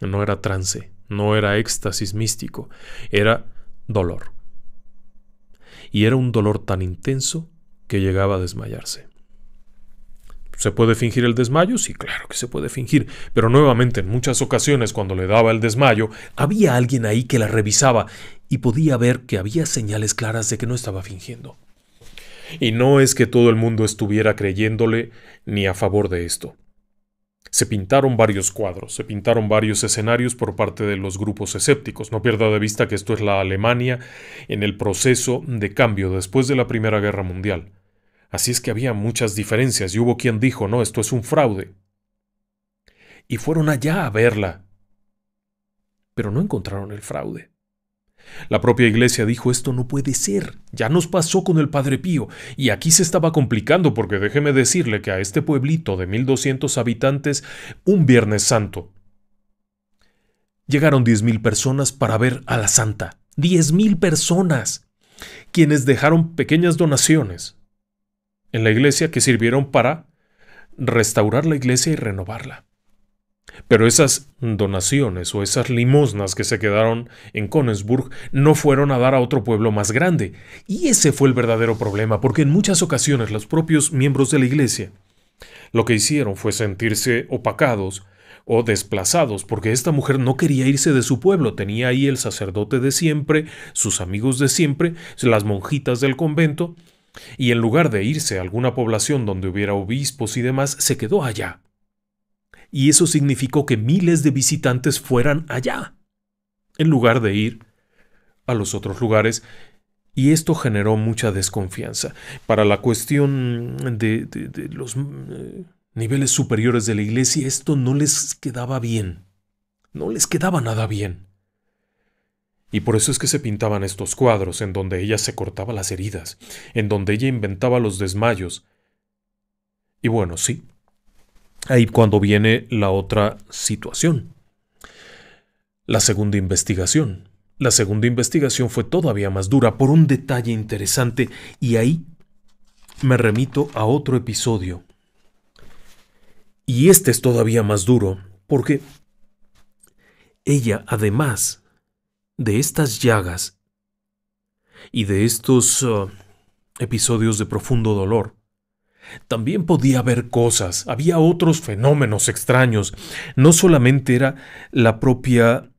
No era trance, no era éxtasis místico, era dolor. Y era un dolor tan intenso que llegaba a desmayarse. ¿Se puede fingir el desmayo? Sí, claro que se puede fingir, pero nuevamente en muchas ocasiones cuando le daba el desmayo, había alguien ahí que la revisaba y podía ver que había señales claras de que no estaba fingiendo. Y no es que todo el mundo estuviera creyéndole ni a favor de esto. Se pintaron varios cuadros, se pintaron varios escenarios por parte de los grupos escépticos. No pierda de vista que esto es la Alemania en el proceso de cambio después de la Primera Guerra Mundial. Así es que había muchas diferencias y hubo quien dijo, no, esto es un fraude. Y fueron allá a verla. Pero no encontraron el fraude. La propia iglesia dijo, esto no puede ser, ya nos pasó con el Padre Pío, y aquí se estaba complicando porque déjeme decirle que a este pueblito de 1200 habitantes, un Viernes Santo, llegaron 10.000 personas para ver a la Santa. 10.000 personas, quienes dejaron pequeñas donaciones en la iglesia que sirvieron para restaurar la iglesia y renovarla. Pero esas donaciones o esas limosnas que se quedaron en Konigsburg no fueron a dar a otro pueblo más grande. Y ese fue el verdadero problema, porque en muchas ocasiones los propios miembros de la iglesia lo que hicieron fue sentirse opacados o desplazados, porque esta mujer no quería irse de su pueblo, tenía ahí el sacerdote de siempre, sus amigos de siempre, las monjitas del convento, y en lugar de irse a alguna población donde hubiera obispos y demás, se quedó allá. Y eso significó que miles de visitantes fueran allá, en lugar de ir a los otros lugares, y esto generó mucha desconfianza. Para la cuestión de, los eh, niveles superiores de la iglesia, esto no les quedaba bien, no les quedaba nada bien. Y por eso es que se pintaban estos cuadros, en donde ella se cortaba las heridas, en donde ella inventaba los desmayos. Y bueno, sí, ahí cuando viene la otra situación. La segunda investigación. La segunda investigación fue todavía más dura por un detalle interesante y ahí me remito a otro episodio. Y este es todavía más duro porque ella además de estas llagas y de estos uh, episodios de profundo dolor, también podía haber cosas, había otros fenómenos extraños, no solamente era la propia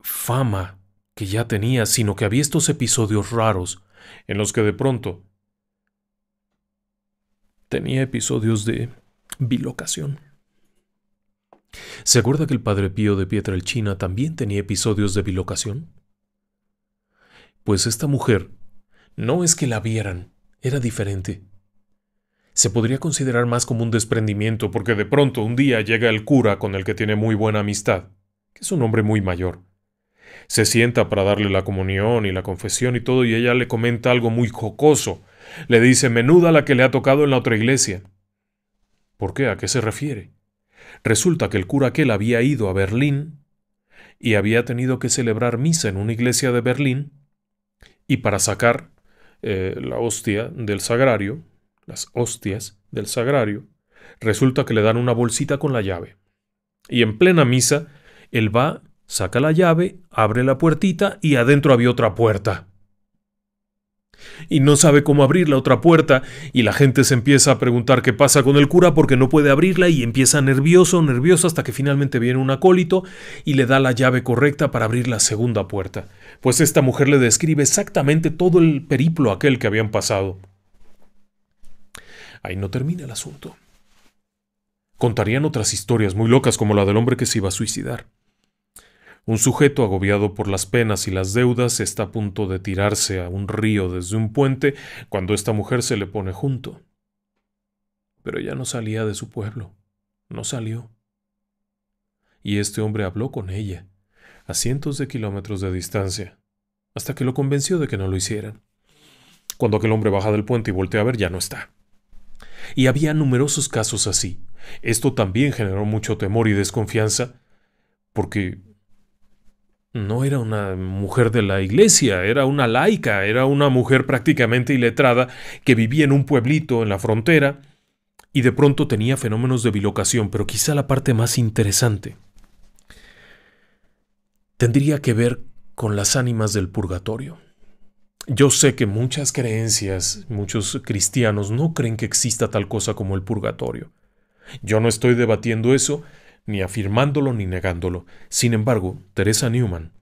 fama que ya tenía, sino que había estos episodios raros en los que de pronto tenía episodios de bilocación. ¿Se acuerda que el padre Pío de Pietrelchina también tenía episodios de bilocación? Pues esta mujer, no es que la vieran, era diferente. Se podría considerar más como un desprendimiento porque de pronto un día llega el cura con el que tiene muy buena amistad, que es un hombre muy mayor. Se sienta para darle la comunión y la confesión y todo y ella le comenta algo muy jocoso. Le dice, menuda la que le ha tocado en la otra iglesia. ¿Por qué? ¿A qué se refiere? Resulta que el cura aquel había ido a Berlín y había tenido que celebrar misa en una iglesia de Berlín y para sacar eh, la hostia del sagrario, las hostias del sagrario, resulta que le dan una bolsita con la llave. Y en plena misa, él va, saca la llave, abre la puertita y adentro había otra puerta y no sabe cómo abrir la otra puerta y la gente se empieza a preguntar qué pasa con el cura porque no puede abrirla y empieza nervioso, nervioso hasta que finalmente viene un acólito y le da la llave correcta para abrir la segunda puerta. Pues esta mujer le describe exactamente todo el periplo aquel que habían pasado. Ahí no termina el asunto. Contarían otras historias muy locas como la del hombre que se iba a suicidar. Un sujeto agobiado por las penas y las deudas está a punto de tirarse a un río desde un puente cuando esta mujer se le pone junto. Pero ya no salía de su pueblo. No salió. Y este hombre habló con ella, a cientos de kilómetros de distancia, hasta que lo convenció de que no lo hicieran. Cuando aquel hombre baja del puente y voltea a ver, ya no está. Y había numerosos casos así. Esto también generó mucho temor y desconfianza, porque no era una mujer de la iglesia, era una laica, era una mujer prácticamente iletrada que vivía en un pueblito en la frontera y de pronto tenía fenómenos de bilocación, pero quizá la parte más interesante tendría que ver con las ánimas del purgatorio. Yo sé que muchas creencias, muchos cristianos no creen que exista tal cosa como el purgatorio. Yo no estoy debatiendo eso, ni afirmándolo ni negándolo. Sin embargo, Teresa Newman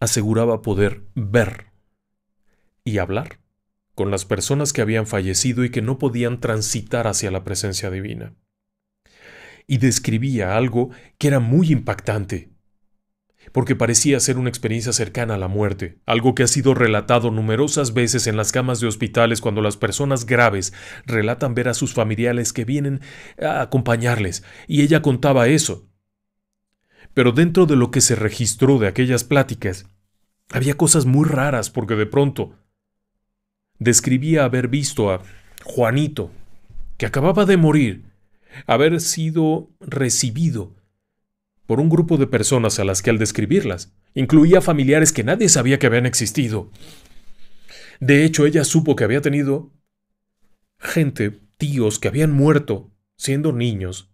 aseguraba poder ver y hablar con las personas que habían fallecido y que no podían transitar hacia la presencia divina. Y describía algo que era muy impactante porque parecía ser una experiencia cercana a la muerte, algo que ha sido relatado numerosas veces en las camas de hospitales cuando las personas graves relatan ver a sus familiares que vienen a acompañarles, y ella contaba eso. Pero dentro de lo que se registró de aquellas pláticas, había cosas muy raras porque de pronto describía haber visto a Juanito, que acababa de morir, haber sido recibido por un grupo de personas a las que al describirlas incluía familiares que nadie sabía que habían existido. De hecho, ella supo que había tenido gente, tíos que habían muerto siendo niños,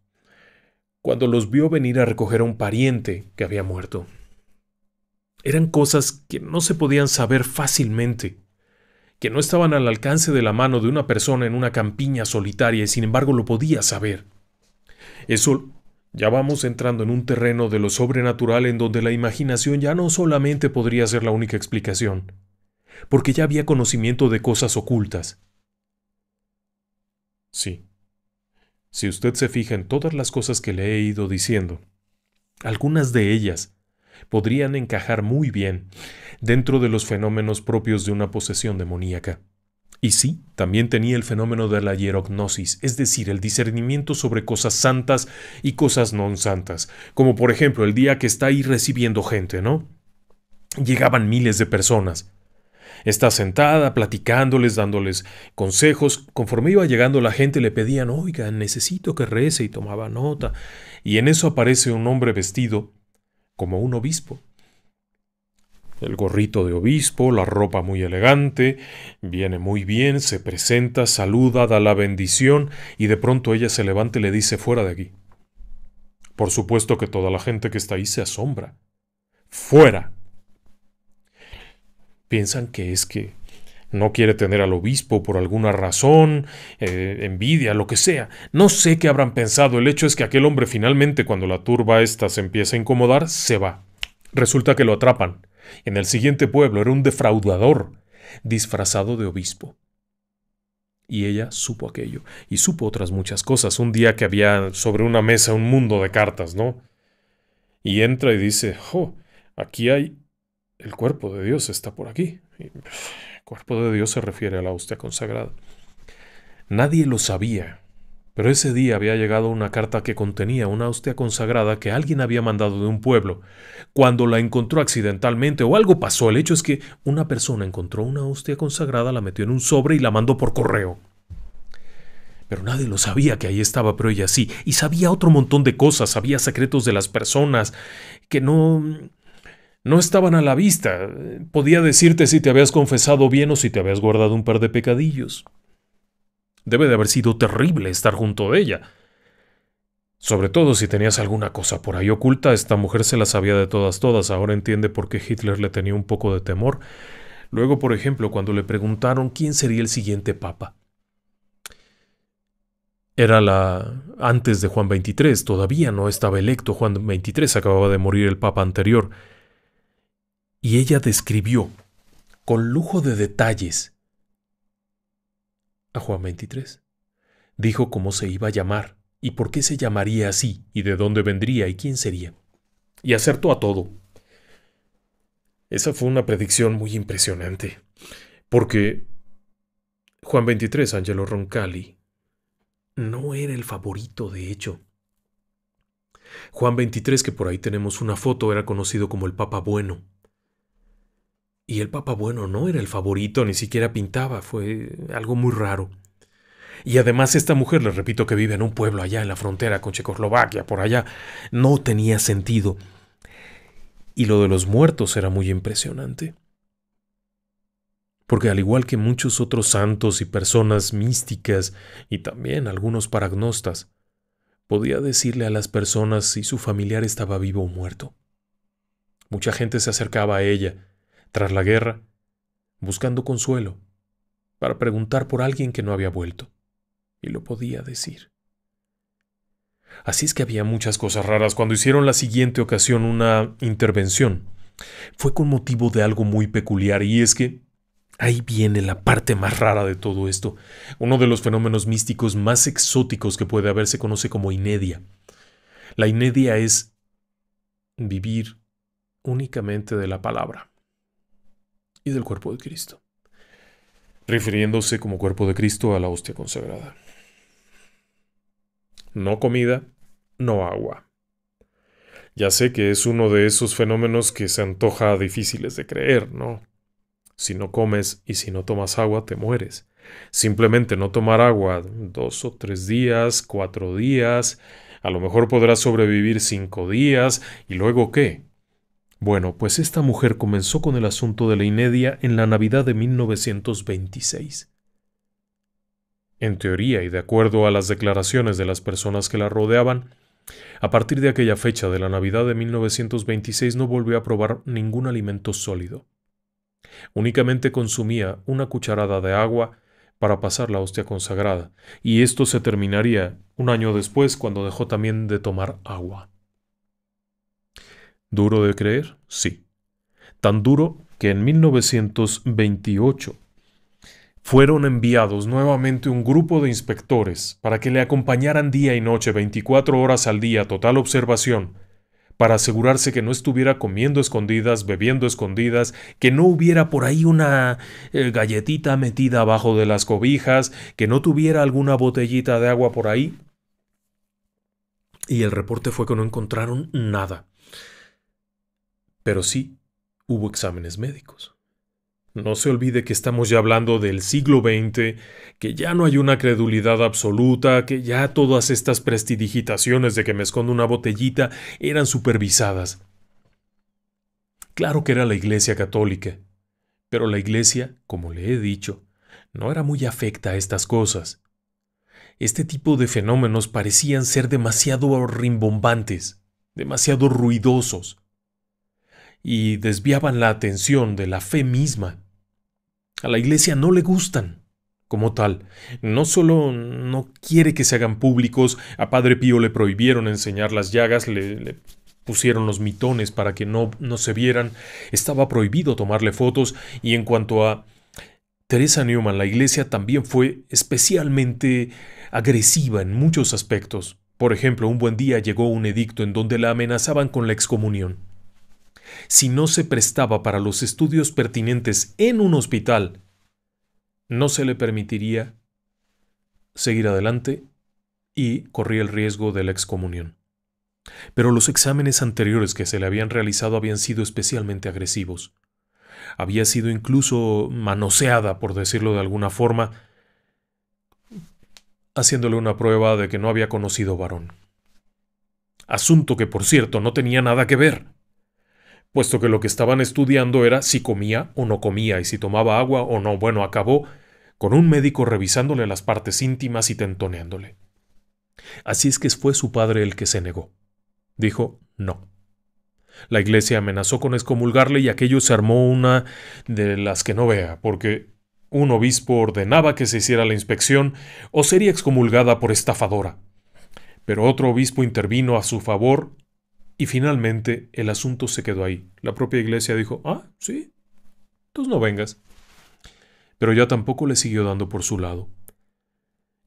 cuando los vio venir a recoger a un pariente que había muerto. Eran cosas que no se podían saber fácilmente, que no estaban al alcance de la mano de una persona en una campiña solitaria y sin embargo lo podía saber. Eso ya vamos entrando en un terreno de lo sobrenatural en donde la imaginación ya no solamente podría ser la única explicación, porque ya había conocimiento de cosas ocultas. Sí. Si usted se fija en todas las cosas que le he ido diciendo, algunas de ellas podrían encajar muy bien dentro de los fenómenos propios de una posesión demoníaca. Y sí, también tenía el fenómeno de la hierognosis, es decir, el discernimiento sobre cosas santas y cosas no santas, como por ejemplo el día que está ahí recibiendo gente, ¿no? Llegaban miles de personas. Está sentada, platicándoles, dándoles consejos. Conforme iba llegando la gente le pedían, oiga, necesito que rece y tomaba nota. Y en eso aparece un hombre vestido como un obispo, el gorrito de obispo, la ropa muy elegante, viene muy bien, se presenta, saluda, da la bendición y de pronto ella se levanta y le dice fuera de aquí. Por supuesto que toda la gente que está ahí se asombra. Fuera. Piensan que es que no quiere tener al obispo por alguna razón, eh, envidia, lo que sea. No sé qué habrán pensado. El hecho es que aquel hombre finalmente, cuando la turba esta se empieza a incomodar, se va. Resulta que lo atrapan. En el siguiente pueblo era un defraudador, disfrazado de obispo. Y ella supo aquello, y supo otras muchas cosas, un día que había sobre una mesa un mundo de cartas, ¿no? Y entra y dice, oh, aquí hay... El cuerpo de Dios está por aquí. el cuerpo de Dios se refiere a la hostia consagrada. Nadie lo sabía, pero ese día había llegado una carta que contenía una hostia consagrada que alguien había mandado de un pueblo. Cuando la encontró accidentalmente o algo pasó, el hecho es que una persona encontró una hostia consagrada, la metió en un sobre y la mandó por correo. Pero nadie lo sabía que ahí estaba, pero ella sí. Y sabía otro montón de cosas, sabía secretos de las personas que no... no estaban a la vista. Podía decirte si te habías confesado bien o si te habías guardado un par de pecadillos. Debe de haber sido terrible estar junto de ella. Sobre todo si tenías alguna cosa por ahí oculta, esta mujer se la sabía de todas todas, ahora entiende por qué Hitler le tenía un poco de temor. Luego, por ejemplo, cuando le preguntaron quién sería el siguiente papa. Era la antes de Juan XXIII. todavía no estaba electo Juan XXIII. acababa de morir el papa anterior. Y ella describió con lujo de detalles Juan 23. Dijo cómo se iba a llamar y por qué se llamaría así y de dónde vendría y quién sería. Y acertó a todo. Esa fue una predicción muy impresionante, porque Juan 23, Angelo Roncalli, no era el favorito, de hecho. Juan 23, que por ahí tenemos una foto, era conocido como el Papa Bueno. Y el Papa Bueno no era el favorito, ni siquiera pintaba, fue algo muy raro. Y además esta mujer, le repito que vive en un pueblo allá en la frontera con Checoslovaquia, por allá, no tenía sentido. Y lo de los muertos era muy impresionante. Porque al igual que muchos otros santos y personas místicas, y también algunos paragnostas, podía decirle a las personas si su familiar estaba vivo o muerto. Mucha gente se acercaba a ella, tras la guerra, buscando consuelo, para preguntar por alguien que no había vuelto, y lo podía decir. Así es que había muchas cosas raras cuando hicieron la siguiente ocasión una intervención. Fue con motivo de algo muy peculiar, y es que Ahí viene la parte más rara de todo esto, uno de los fenómenos místicos más exóticos que puede haber se conoce como inedia. La inedia es vivir únicamente de la palabra y del cuerpo de Cristo, refiriéndose como cuerpo de Cristo a la hostia consagrada. No comida, no agua. Ya sé que es uno de esos fenómenos que se antoja difíciles de creer, ¿no? Si no comes y si no tomas agua, te mueres. Simplemente no tomar agua dos o tres días, cuatro días, a lo mejor podrás sobrevivir cinco días, ¿y luego qué? Bueno, pues esta mujer comenzó con el asunto de la Inedia en la Navidad de 1926. En teoría y de acuerdo a las declaraciones de las personas que la rodeaban, a partir de aquella fecha de la Navidad de 1926 no volvió a probar ningún alimento sólido. Únicamente consumía una cucharada de agua para pasar la hostia consagrada, y esto se terminaría un año después cuando dejó también de tomar agua. ¿Duro de creer? Sí. Tan duro que en 1928 fueron enviados nuevamente un grupo de inspectores para que le acompañaran día y noche, 24 horas al día, total observación, para asegurarse que no estuviera comiendo escondidas, bebiendo escondidas, que no hubiera por ahí una eh, galletita metida abajo de las cobijas, que no tuviera alguna botellita de agua por ahí. Y el reporte fue que no encontraron nada pero sí hubo exámenes médicos. No se olvide que estamos ya hablando del siglo XX, que ya no hay una credulidad absoluta, que ya todas estas prestidigitaciones de que me escondo una botellita eran supervisadas. Claro que era la Iglesia católica, pero la Iglesia, como le he dicho, no era muy afecta a estas cosas. Este tipo de fenómenos parecían ser demasiado rimbombantes, demasiado ruidosos, y desviaban la atención de la fe misma. A la Iglesia no le gustan como tal. No solo no quiere que se hagan públicos, a Padre Pío le prohibieron enseñar las llagas, le, pusieron los mitones para que no, no se vieran, estaba prohibido tomarle fotos y en cuanto a Teresa Newman, la iglesia también fue especialmente agresiva en muchos aspectos. Por ejemplo, un buen día llegó un edicto en donde la amenazaban con la excomunión si no se prestaba para los estudios pertinentes en un hospital, no se le permitiría seguir adelante y corría el riesgo de la excomunión. Pero los exámenes anteriores que se le habían realizado habían sido especialmente agresivos. Había sido incluso manoseada, por decirlo de alguna forma, haciéndole una prueba de que no había conocido varón. Asunto que, por cierto, no tenía nada que ver puesto que lo que estaban estudiando era si comía o no comía y si tomaba agua o no. Bueno, acabó con un médico revisándole las partes íntimas y tentoneándole. Así es que fue su padre el que se negó. Dijo no. La iglesia amenazó con excomulgarle y aquello se armó una de las que no vea, porque un obispo ordenaba que se hiciera la inspección o sería excomulgada por estafadora. Pero otro obispo intervino a su favor y finalmente el asunto se quedó ahí. La propia iglesia dijo, ah, sí, tú no vengas. Pero ya tampoco le siguió dando por su lado.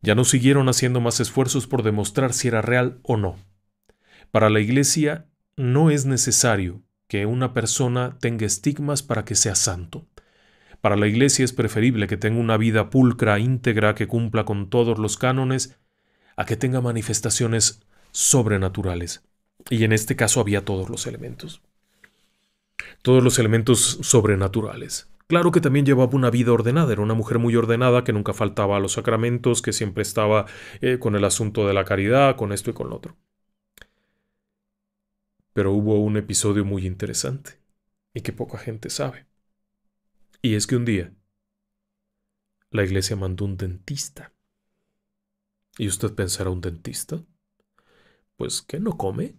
Ya no siguieron haciendo más esfuerzos por demostrar si era real o no. Para la iglesia no es necesario que una persona tenga estigmas para que sea santo. Para la iglesia es preferible que tenga una vida pulcra, íntegra, que cumpla con todos los cánones, a que tenga manifestaciones sobrenaturales. Y en este caso había todos los elementos. Todos los elementos sobrenaturales. Claro que también llevaba una vida ordenada, era una mujer muy ordenada que nunca faltaba a los sacramentos, que siempre estaba eh, con el asunto de la caridad, con esto y con lo otro. Pero hubo un episodio muy interesante y que poca gente sabe. Y es que un día la iglesia mandó un dentista. ¿Y usted pensará un dentista? Pues que no come,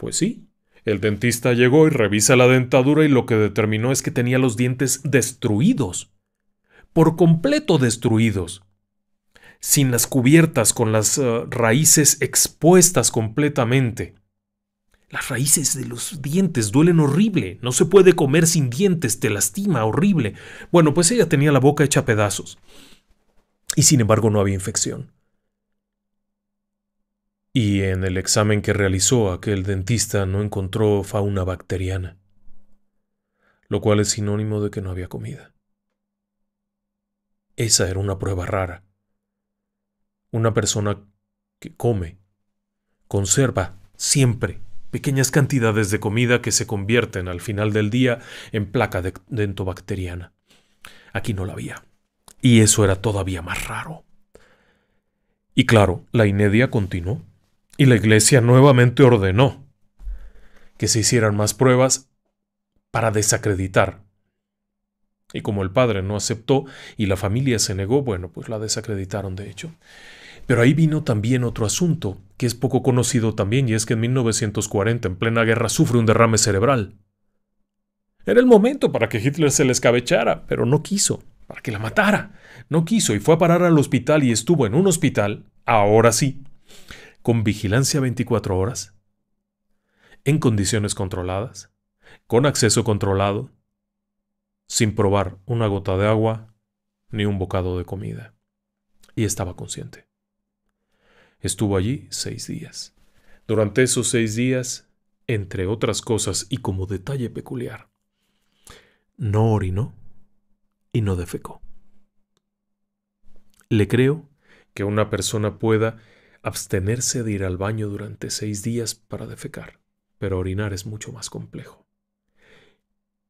pues sí. El dentista llegó y revisa la dentadura y lo que determinó es que tenía los dientes destruidos. Por completo destruidos. Sin las cubiertas, con las eh, raíces expuestas completamente. Las raíces de los dientes duelen horrible. No se puede comer sin dientes, te lastima horrible. Bueno, pues ella tenía la boca hecha a pedazos. Y sin embargo no había infección y en el examen que realizó aquel dentista no encontró fauna bacteriana, lo cual es sinónimo de que no había comida. Esa era una prueba rara. Una persona que come, conserva siempre pequeñas cantidades de comida que se convierten al final del día en placa de dentobacteriana. Aquí no la había. Y eso era todavía más raro. Y claro, la inedia continuó. Y la iglesia nuevamente ordenó que se hicieran más pruebas para desacreditar. Y como el padre no aceptó y la familia se negó, bueno, pues la desacreditaron de hecho. Pero ahí vino también otro asunto, que es poco conocido también, y es que en 1940, en plena guerra, sufre un derrame cerebral. Era el momento para que Hitler se le escabechara, pero no quiso, para que la matara. No quiso y fue a parar al hospital y estuvo en un hospital, ahora sí, con vigilancia 24 horas, en condiciones controladas, con acceso controlado, sin probar una gota de agua ni un bocado de comida. Y estaba consciente. Estuvo allí seis días. Durante esos seis días, entre otras cosas y como detalle peculiar, no orinó y no defecó. Le creo que una persona pueda abstenerse de ir al baño durante seis días para defecar, pero orinar es mucho más complejo.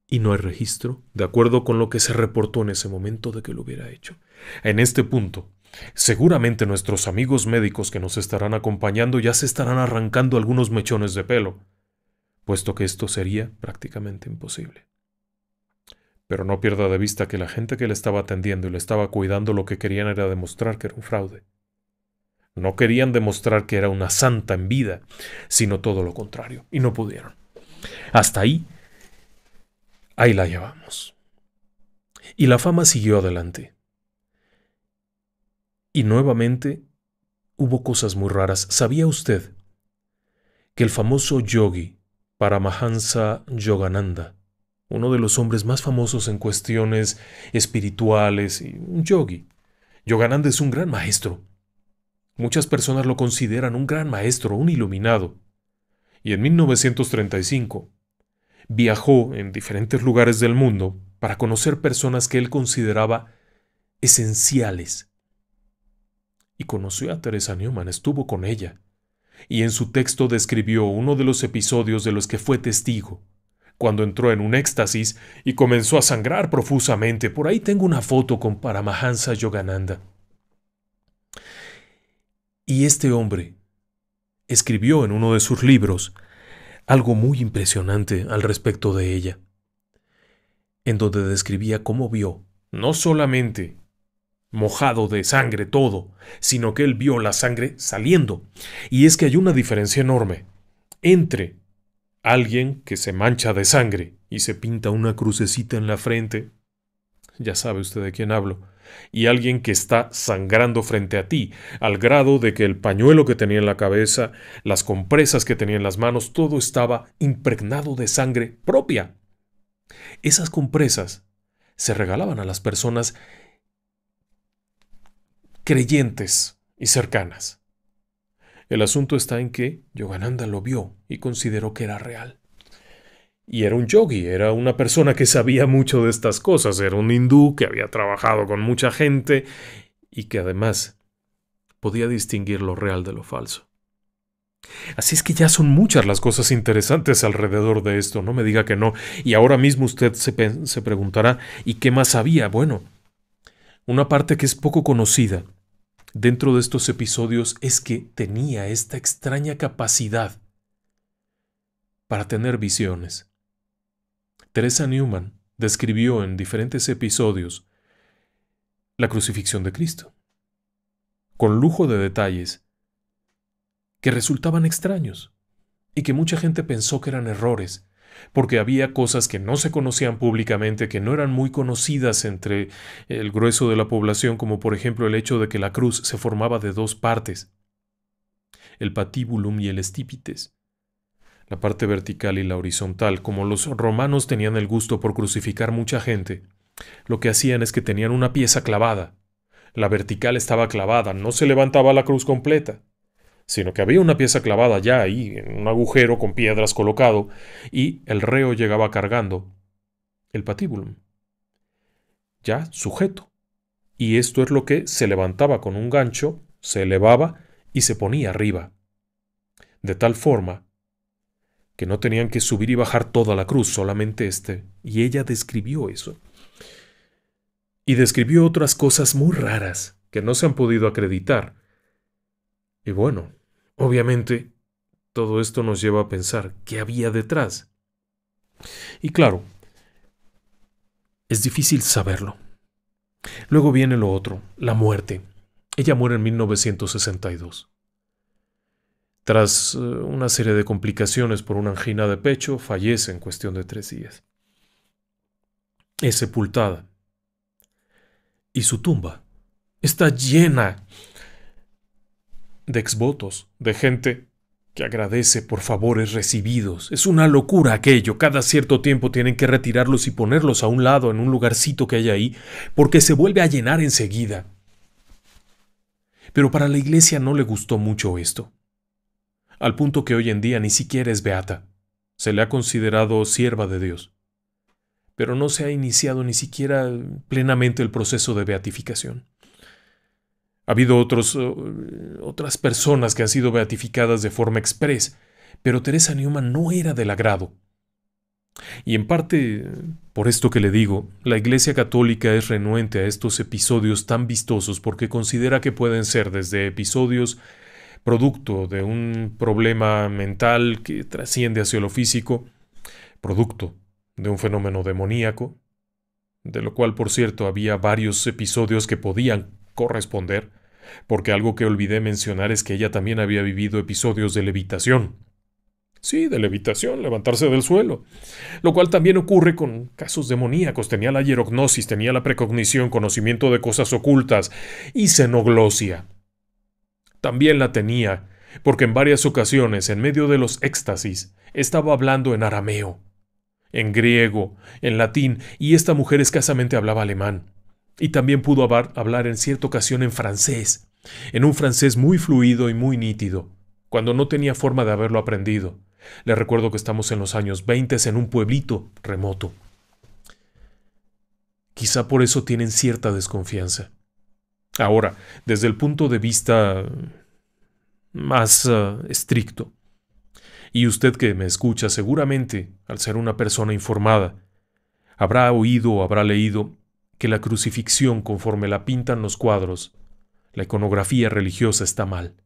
Y no hay registro, de acuerdo con lo que se reportó en ese momento, de que lo hubiera hecho. En este punto, seguramente nuestros amigos médicos que nos estarán acompañando ya se estarán arrancando algunos mechones de pelo, puesto que esto sería prácticamente imposible. Pero no pierda de vista que la gente que le estaba atendiendo y le estaba cuidando lo que querían era demostrar que era un fraude. No querían demostrar que era una santa en vida, sino todo lo contrario, y no pudieron. Hasta ahí, ahí la llevamos. Y la fama siguió adelante. Y nuevamente hubo cosas muy raras. ¿Sabía usted que el famoso yogi Paramahansa Yogananda, uno de los hombres más famosos en cuestiones espirituales y un yogi, Yogananda es un gran maestro, Muchas personas lo consideran un gran maestro, un iluminado. Y en 1935 viajó en diferentes lugares del mundo para conocer personas que él consideraba esenciales. Y conoció a Teresa Newman, estuvo con ella, y en su texto describió uno de los episodios de los que fue testigo, cuando entró en un éxtasis y comenzó a sangrar profusamente. Por ahí tengo una foto con Paramahansa Yogananda. Y este hombre escribió en uno de sus libros algo muy impresionante al respecto de ella, en donde describía cómo vio, no solamente mojado de sangre todo, sino que él vio la sangre saliendo. Y es que hay una diferencia enorme entre alguien que se mancha de sangre y se pinta una crucecita en la frente, ya sabe usted de quién hablo, y alguien que está sangrando frente a ti, al grado de que el pañuelo que tenía en la cabeza, las compresas que tenía en las manos, todo estaba impregnado de sangre propia. Esas compresas se regalaban a las personas creyentes y cercanas. El asunto está en que Yogananda lo vio y consideró que era real. Y era un yogi, era una persona que sabía mucho de estas cosas, era un hindú que había trabajado con mucha gente y que además podía distinguir lo real de lo falso. Así es que ya son muchas las cosas interesantes alrededor de esto, no me diga que no. Y ahora mismo usted se, preguntará, ¿y qué más había? Bueno, una parte que es poco conocida dentro de estos episodios es que tenía esta extraña capacidad para tener visiones. Teresa Newman describió en diferentes episodios la crucifixión de Cristo, con lujo de detalles que resultaban extraños y que mucha gente pensó que eran errores, porque había cosas que no se conocían públicamente, que no eran muy conocidas entre el grueso de la población, como por ejemplo el hecho de que la cruz se formaba de dos partes, el patíbulum y el estípites, la parte vertical y la horizontal, como los romanos tenían el gusto por crucificar mucha gente, lo que hacían es que tenían una pieza clavada. La vertical estaba clavada, no se levantaba la cruz completa, sino que había una pieza clavada ya ahí, en un agujero con piedras colocado, y el reo llegaba cargando el patíbulum, ya sujeto. Y esto es lo que se levantaba con un gancho, se elevaba y se ponía arriba. De tal forma que no tenían que subir y bajar toda la cruz, solamente este. Y ella describió eso. Y describió otras cosas muy raras que no se han podido acreditar. Y bueno, obviamente, todo esto nos lleva a pensar qué había detrás. Y claro, es difícil saberlo. Luego viene lo otro, la muerte. Ella muere en 1962. Tras eh, una serie de complicaciones por una angina de pecho, fallece en cuestión de tres días. Es sepultada. Y su tumba está llena de exvotos, de gente que agradece por favores recibidos. Es una locura aquello. Cada cierto tiempo tienen que retirarlos y ponerlos a un lado, en un lugarcito que hay ahí, porque se vuelve a llenar enseguida. Pero para la iglesia no le gustó mucho esto al punto que hoy en día ni siquiera es beata. Se le ha considerado sierva de Dios. Pero no se ha iniciado ni siquiera plenamente el proceso de beatificación. Ha habido otros, otras personas que han sido beatificadas de forma express, pero Teresa Newman no era del agrado. Y en parte, por esto que le digo, la Iglesia Católica es renuente a estos episodios tan vistosos porque considera que pueden ser desde episodios producto de un problema mental que trasciende hacia lo físico, producto de un fenómeno demoníaco, de lo cual, por cierto, había varios episodios que podían corresponder, porque algo que olvidé mencionar es que ella también había vivido episodios de levitación. Sí, de levitación, levantarse del suelo. Lo cual también ocurre con casos demoníacos. Tenía la hierognosis, tenía la precognición, conocimiento de cosas ocultas y xenoglosia. También la tenía, porque en varias ocasiones, en medio de los éxtasis, estaba hablando en arameo, en griego, en latín, y esta mujer escasamente hablaba alemán. Y también pudo hablar en cierta ocasión en francés, en un francés muy fluido y muy nítido, cuando no tenía forma de haberlo aprendido. Le recuerdo que estamos en los años 20 en un pueblito remoto. Quizá por eso tienen cierta desconfianza. Ahora, desde el punto de vista más eh, estricto, y usted que me escucha seguramente, al ser una persona informada, habrá oído o habrá leído que la crucifixión conforme la pintan los cuadros, la iconografía religiosa está mal.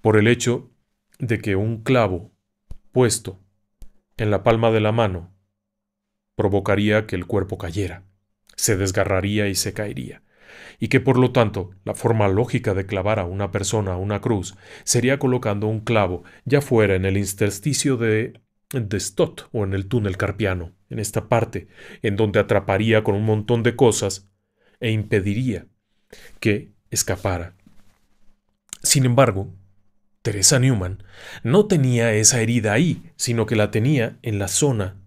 Por el hecho de que un clavo puesto en la palma de la mano provocaría que el cuerpo cayera, se desgarraría y se caería y que por lo tanto la forma lógica de clavar a una persona a una cruz sería colocando un clavo ya fuera en el intersticio de, de Stott o en el túnel carpiano, en esta parte, en donde atraparía con un montón de cosas e impediría que escapara. Sin embargo, Teresa Newman no tenía esa herida ahí, sino que la tenía en la zona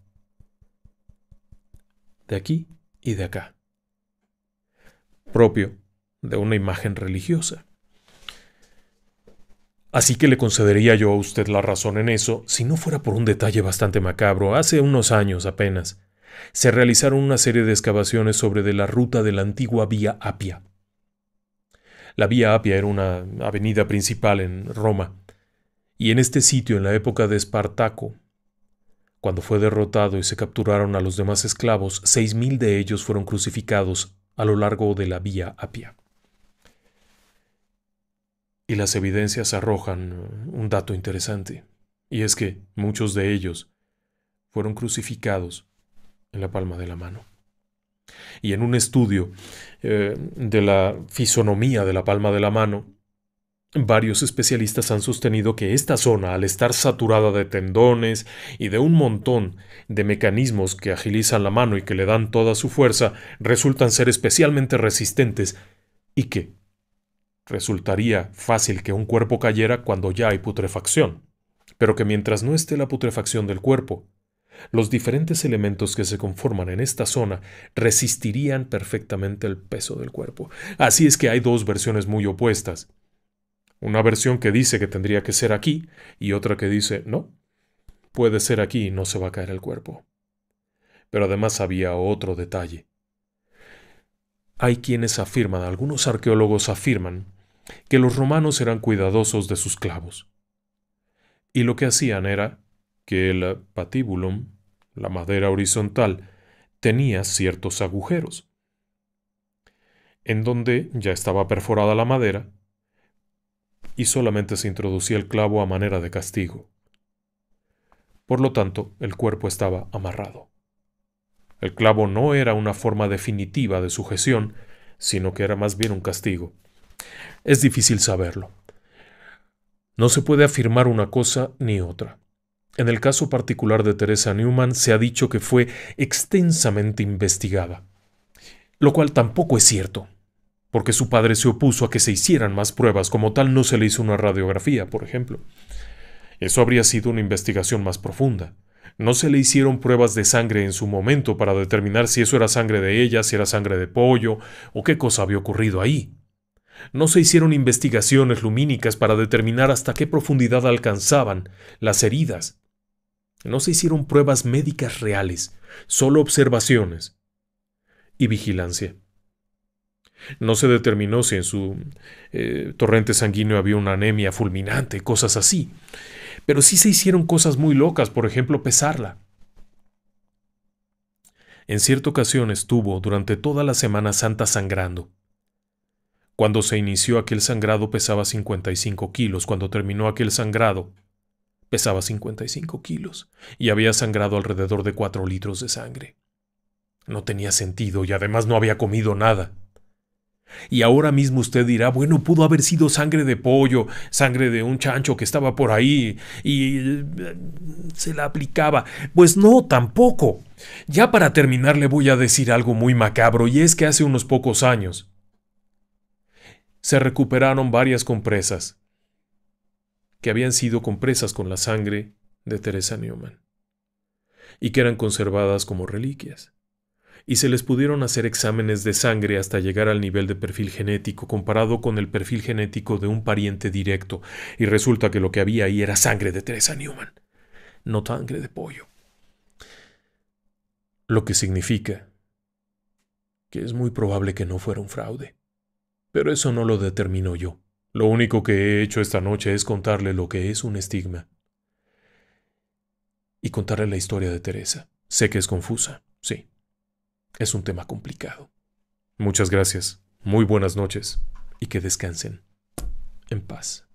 de aquí y de acá propio de una imagen religiosa. Así que le concedería yo a usted la razón en eso, si no fuera por un detalle bastante macabro. Hace unos años apenas, se realizaron una serie de excavaciones sobre de la ruta de la antigua Vía Apia. La Vía Apia era una avenida principal en Roma, y en este sitio, en la época de Espartaco, cuando fue derrotado y se capturaron a los demás esclavos, seis de ellos fueron crucificados a lo largo de la vía Apia. Y las evidencias arrojan uh, un dato interesante, y es que muchos de ellos fueron crucificados en la palma de la mano. Y en un estudio eh, de la fisonomía de la palma de la mano, Varios especialistas han sostenido que esta zona, al estar saturada de tendones y de un montón de mecanismos que agilizan la mano y que le dan toda su fuerza, resultan ser especialmente resistentes y que resultaría fácil que un cuerpo cayera cuando ya hay putrefacción, pero que mientras no esté la putrefacción del cuerpo, los diferentes elementos que se conforman en esta zona resistirían perfectamente el peso del cuerpo. Así es que hay dos versiones muy opuestas una versión que dice que tendría que ser aquí y otra que dice, no, puede ser aquí y no se va a caer el cuerpo. Pero además había otro detalle. Hay quienes afirman, algunos arqueólogos afirman, que los romanos eran cuidadosos de sus clavos. Y lo que hacían era que el patibulum, la madera horizontal, tenía ciertos agujeros, en donde ya estaba perforada la madera, y solamente se introducía el clavo a manera de castigo. Por lo tanto, el cuerpo estaba amarrado. El clavo no era una forma definitiva de sujeción, sino que era más bien un castigo. Es difícil saberlo. No se puede afirmar una cosa ni otra. En el caso particular de Teresa Newman se ha dicho que fue extensamente investigada, lo cual tampoco es cierto porque su padre se opuso a que se hicieran más pruebas, como tal no se le hizo una radiografía, por ejemplo. Eso habría sido una investigación más profunda. No se le hicieron pruebas de sangre en su momento para determinar si eso era sangre de ella, si era sangre de pollo, o qué cosa había ocurrido ahí. No se hicieron investigaciones lumínicas para determinar hasta qué profundidad alcanzaban las heridas. No se hicieron pruebas médicas reales, solo observaciones y vigilancia. No se determinó si en su eh, torrente sanguíneo había una anemia fulminante, cosas así. Pero sí se hicieron cosas muy locas, por ejemplo, pesarla. En cierta ocasión estuvo durante toda la Semana Santa sangrando. Cuando se inició aquel sangrado pesaba 55 kilos, cuando terminó aquel sangrado pesaba 55 kilos y había sangrado alrededor de 4 litros de sangre. No tenía sentido y además no había comido nada. Y ahora mismo usted dirá, bueno, pudo haber sido sangre de pollo, sangre de un chancho que estaba por ahí y eh, se la aplicaba. Pues no, tampoco. Ya para terminar le voy a decir algo muy macabro, y es que hace unos pocos años se recuperaron varias compresas que habían sido compresas con la sangre de Teresa Newman y que eran conservadas como reliquias y se les pudieron hacer exámenes de sangre hasta llegar al nivel de perfil genético comparado con el perfil genético de un pariente directo, y resulta que lo que había ahí era sangre de Teresa Newman, no sangre de pollo. Lo que significa que es muy probable que no fuera un fraude. Pero eso no lo determino yo. Lo único que he hecho esta noche es contarle lo que es un estigma y contarle la historia de Teresa. Sé que es confusa, sí, es un tema complicado. Muchas gracias, muy buenas noches y que descansen en paz.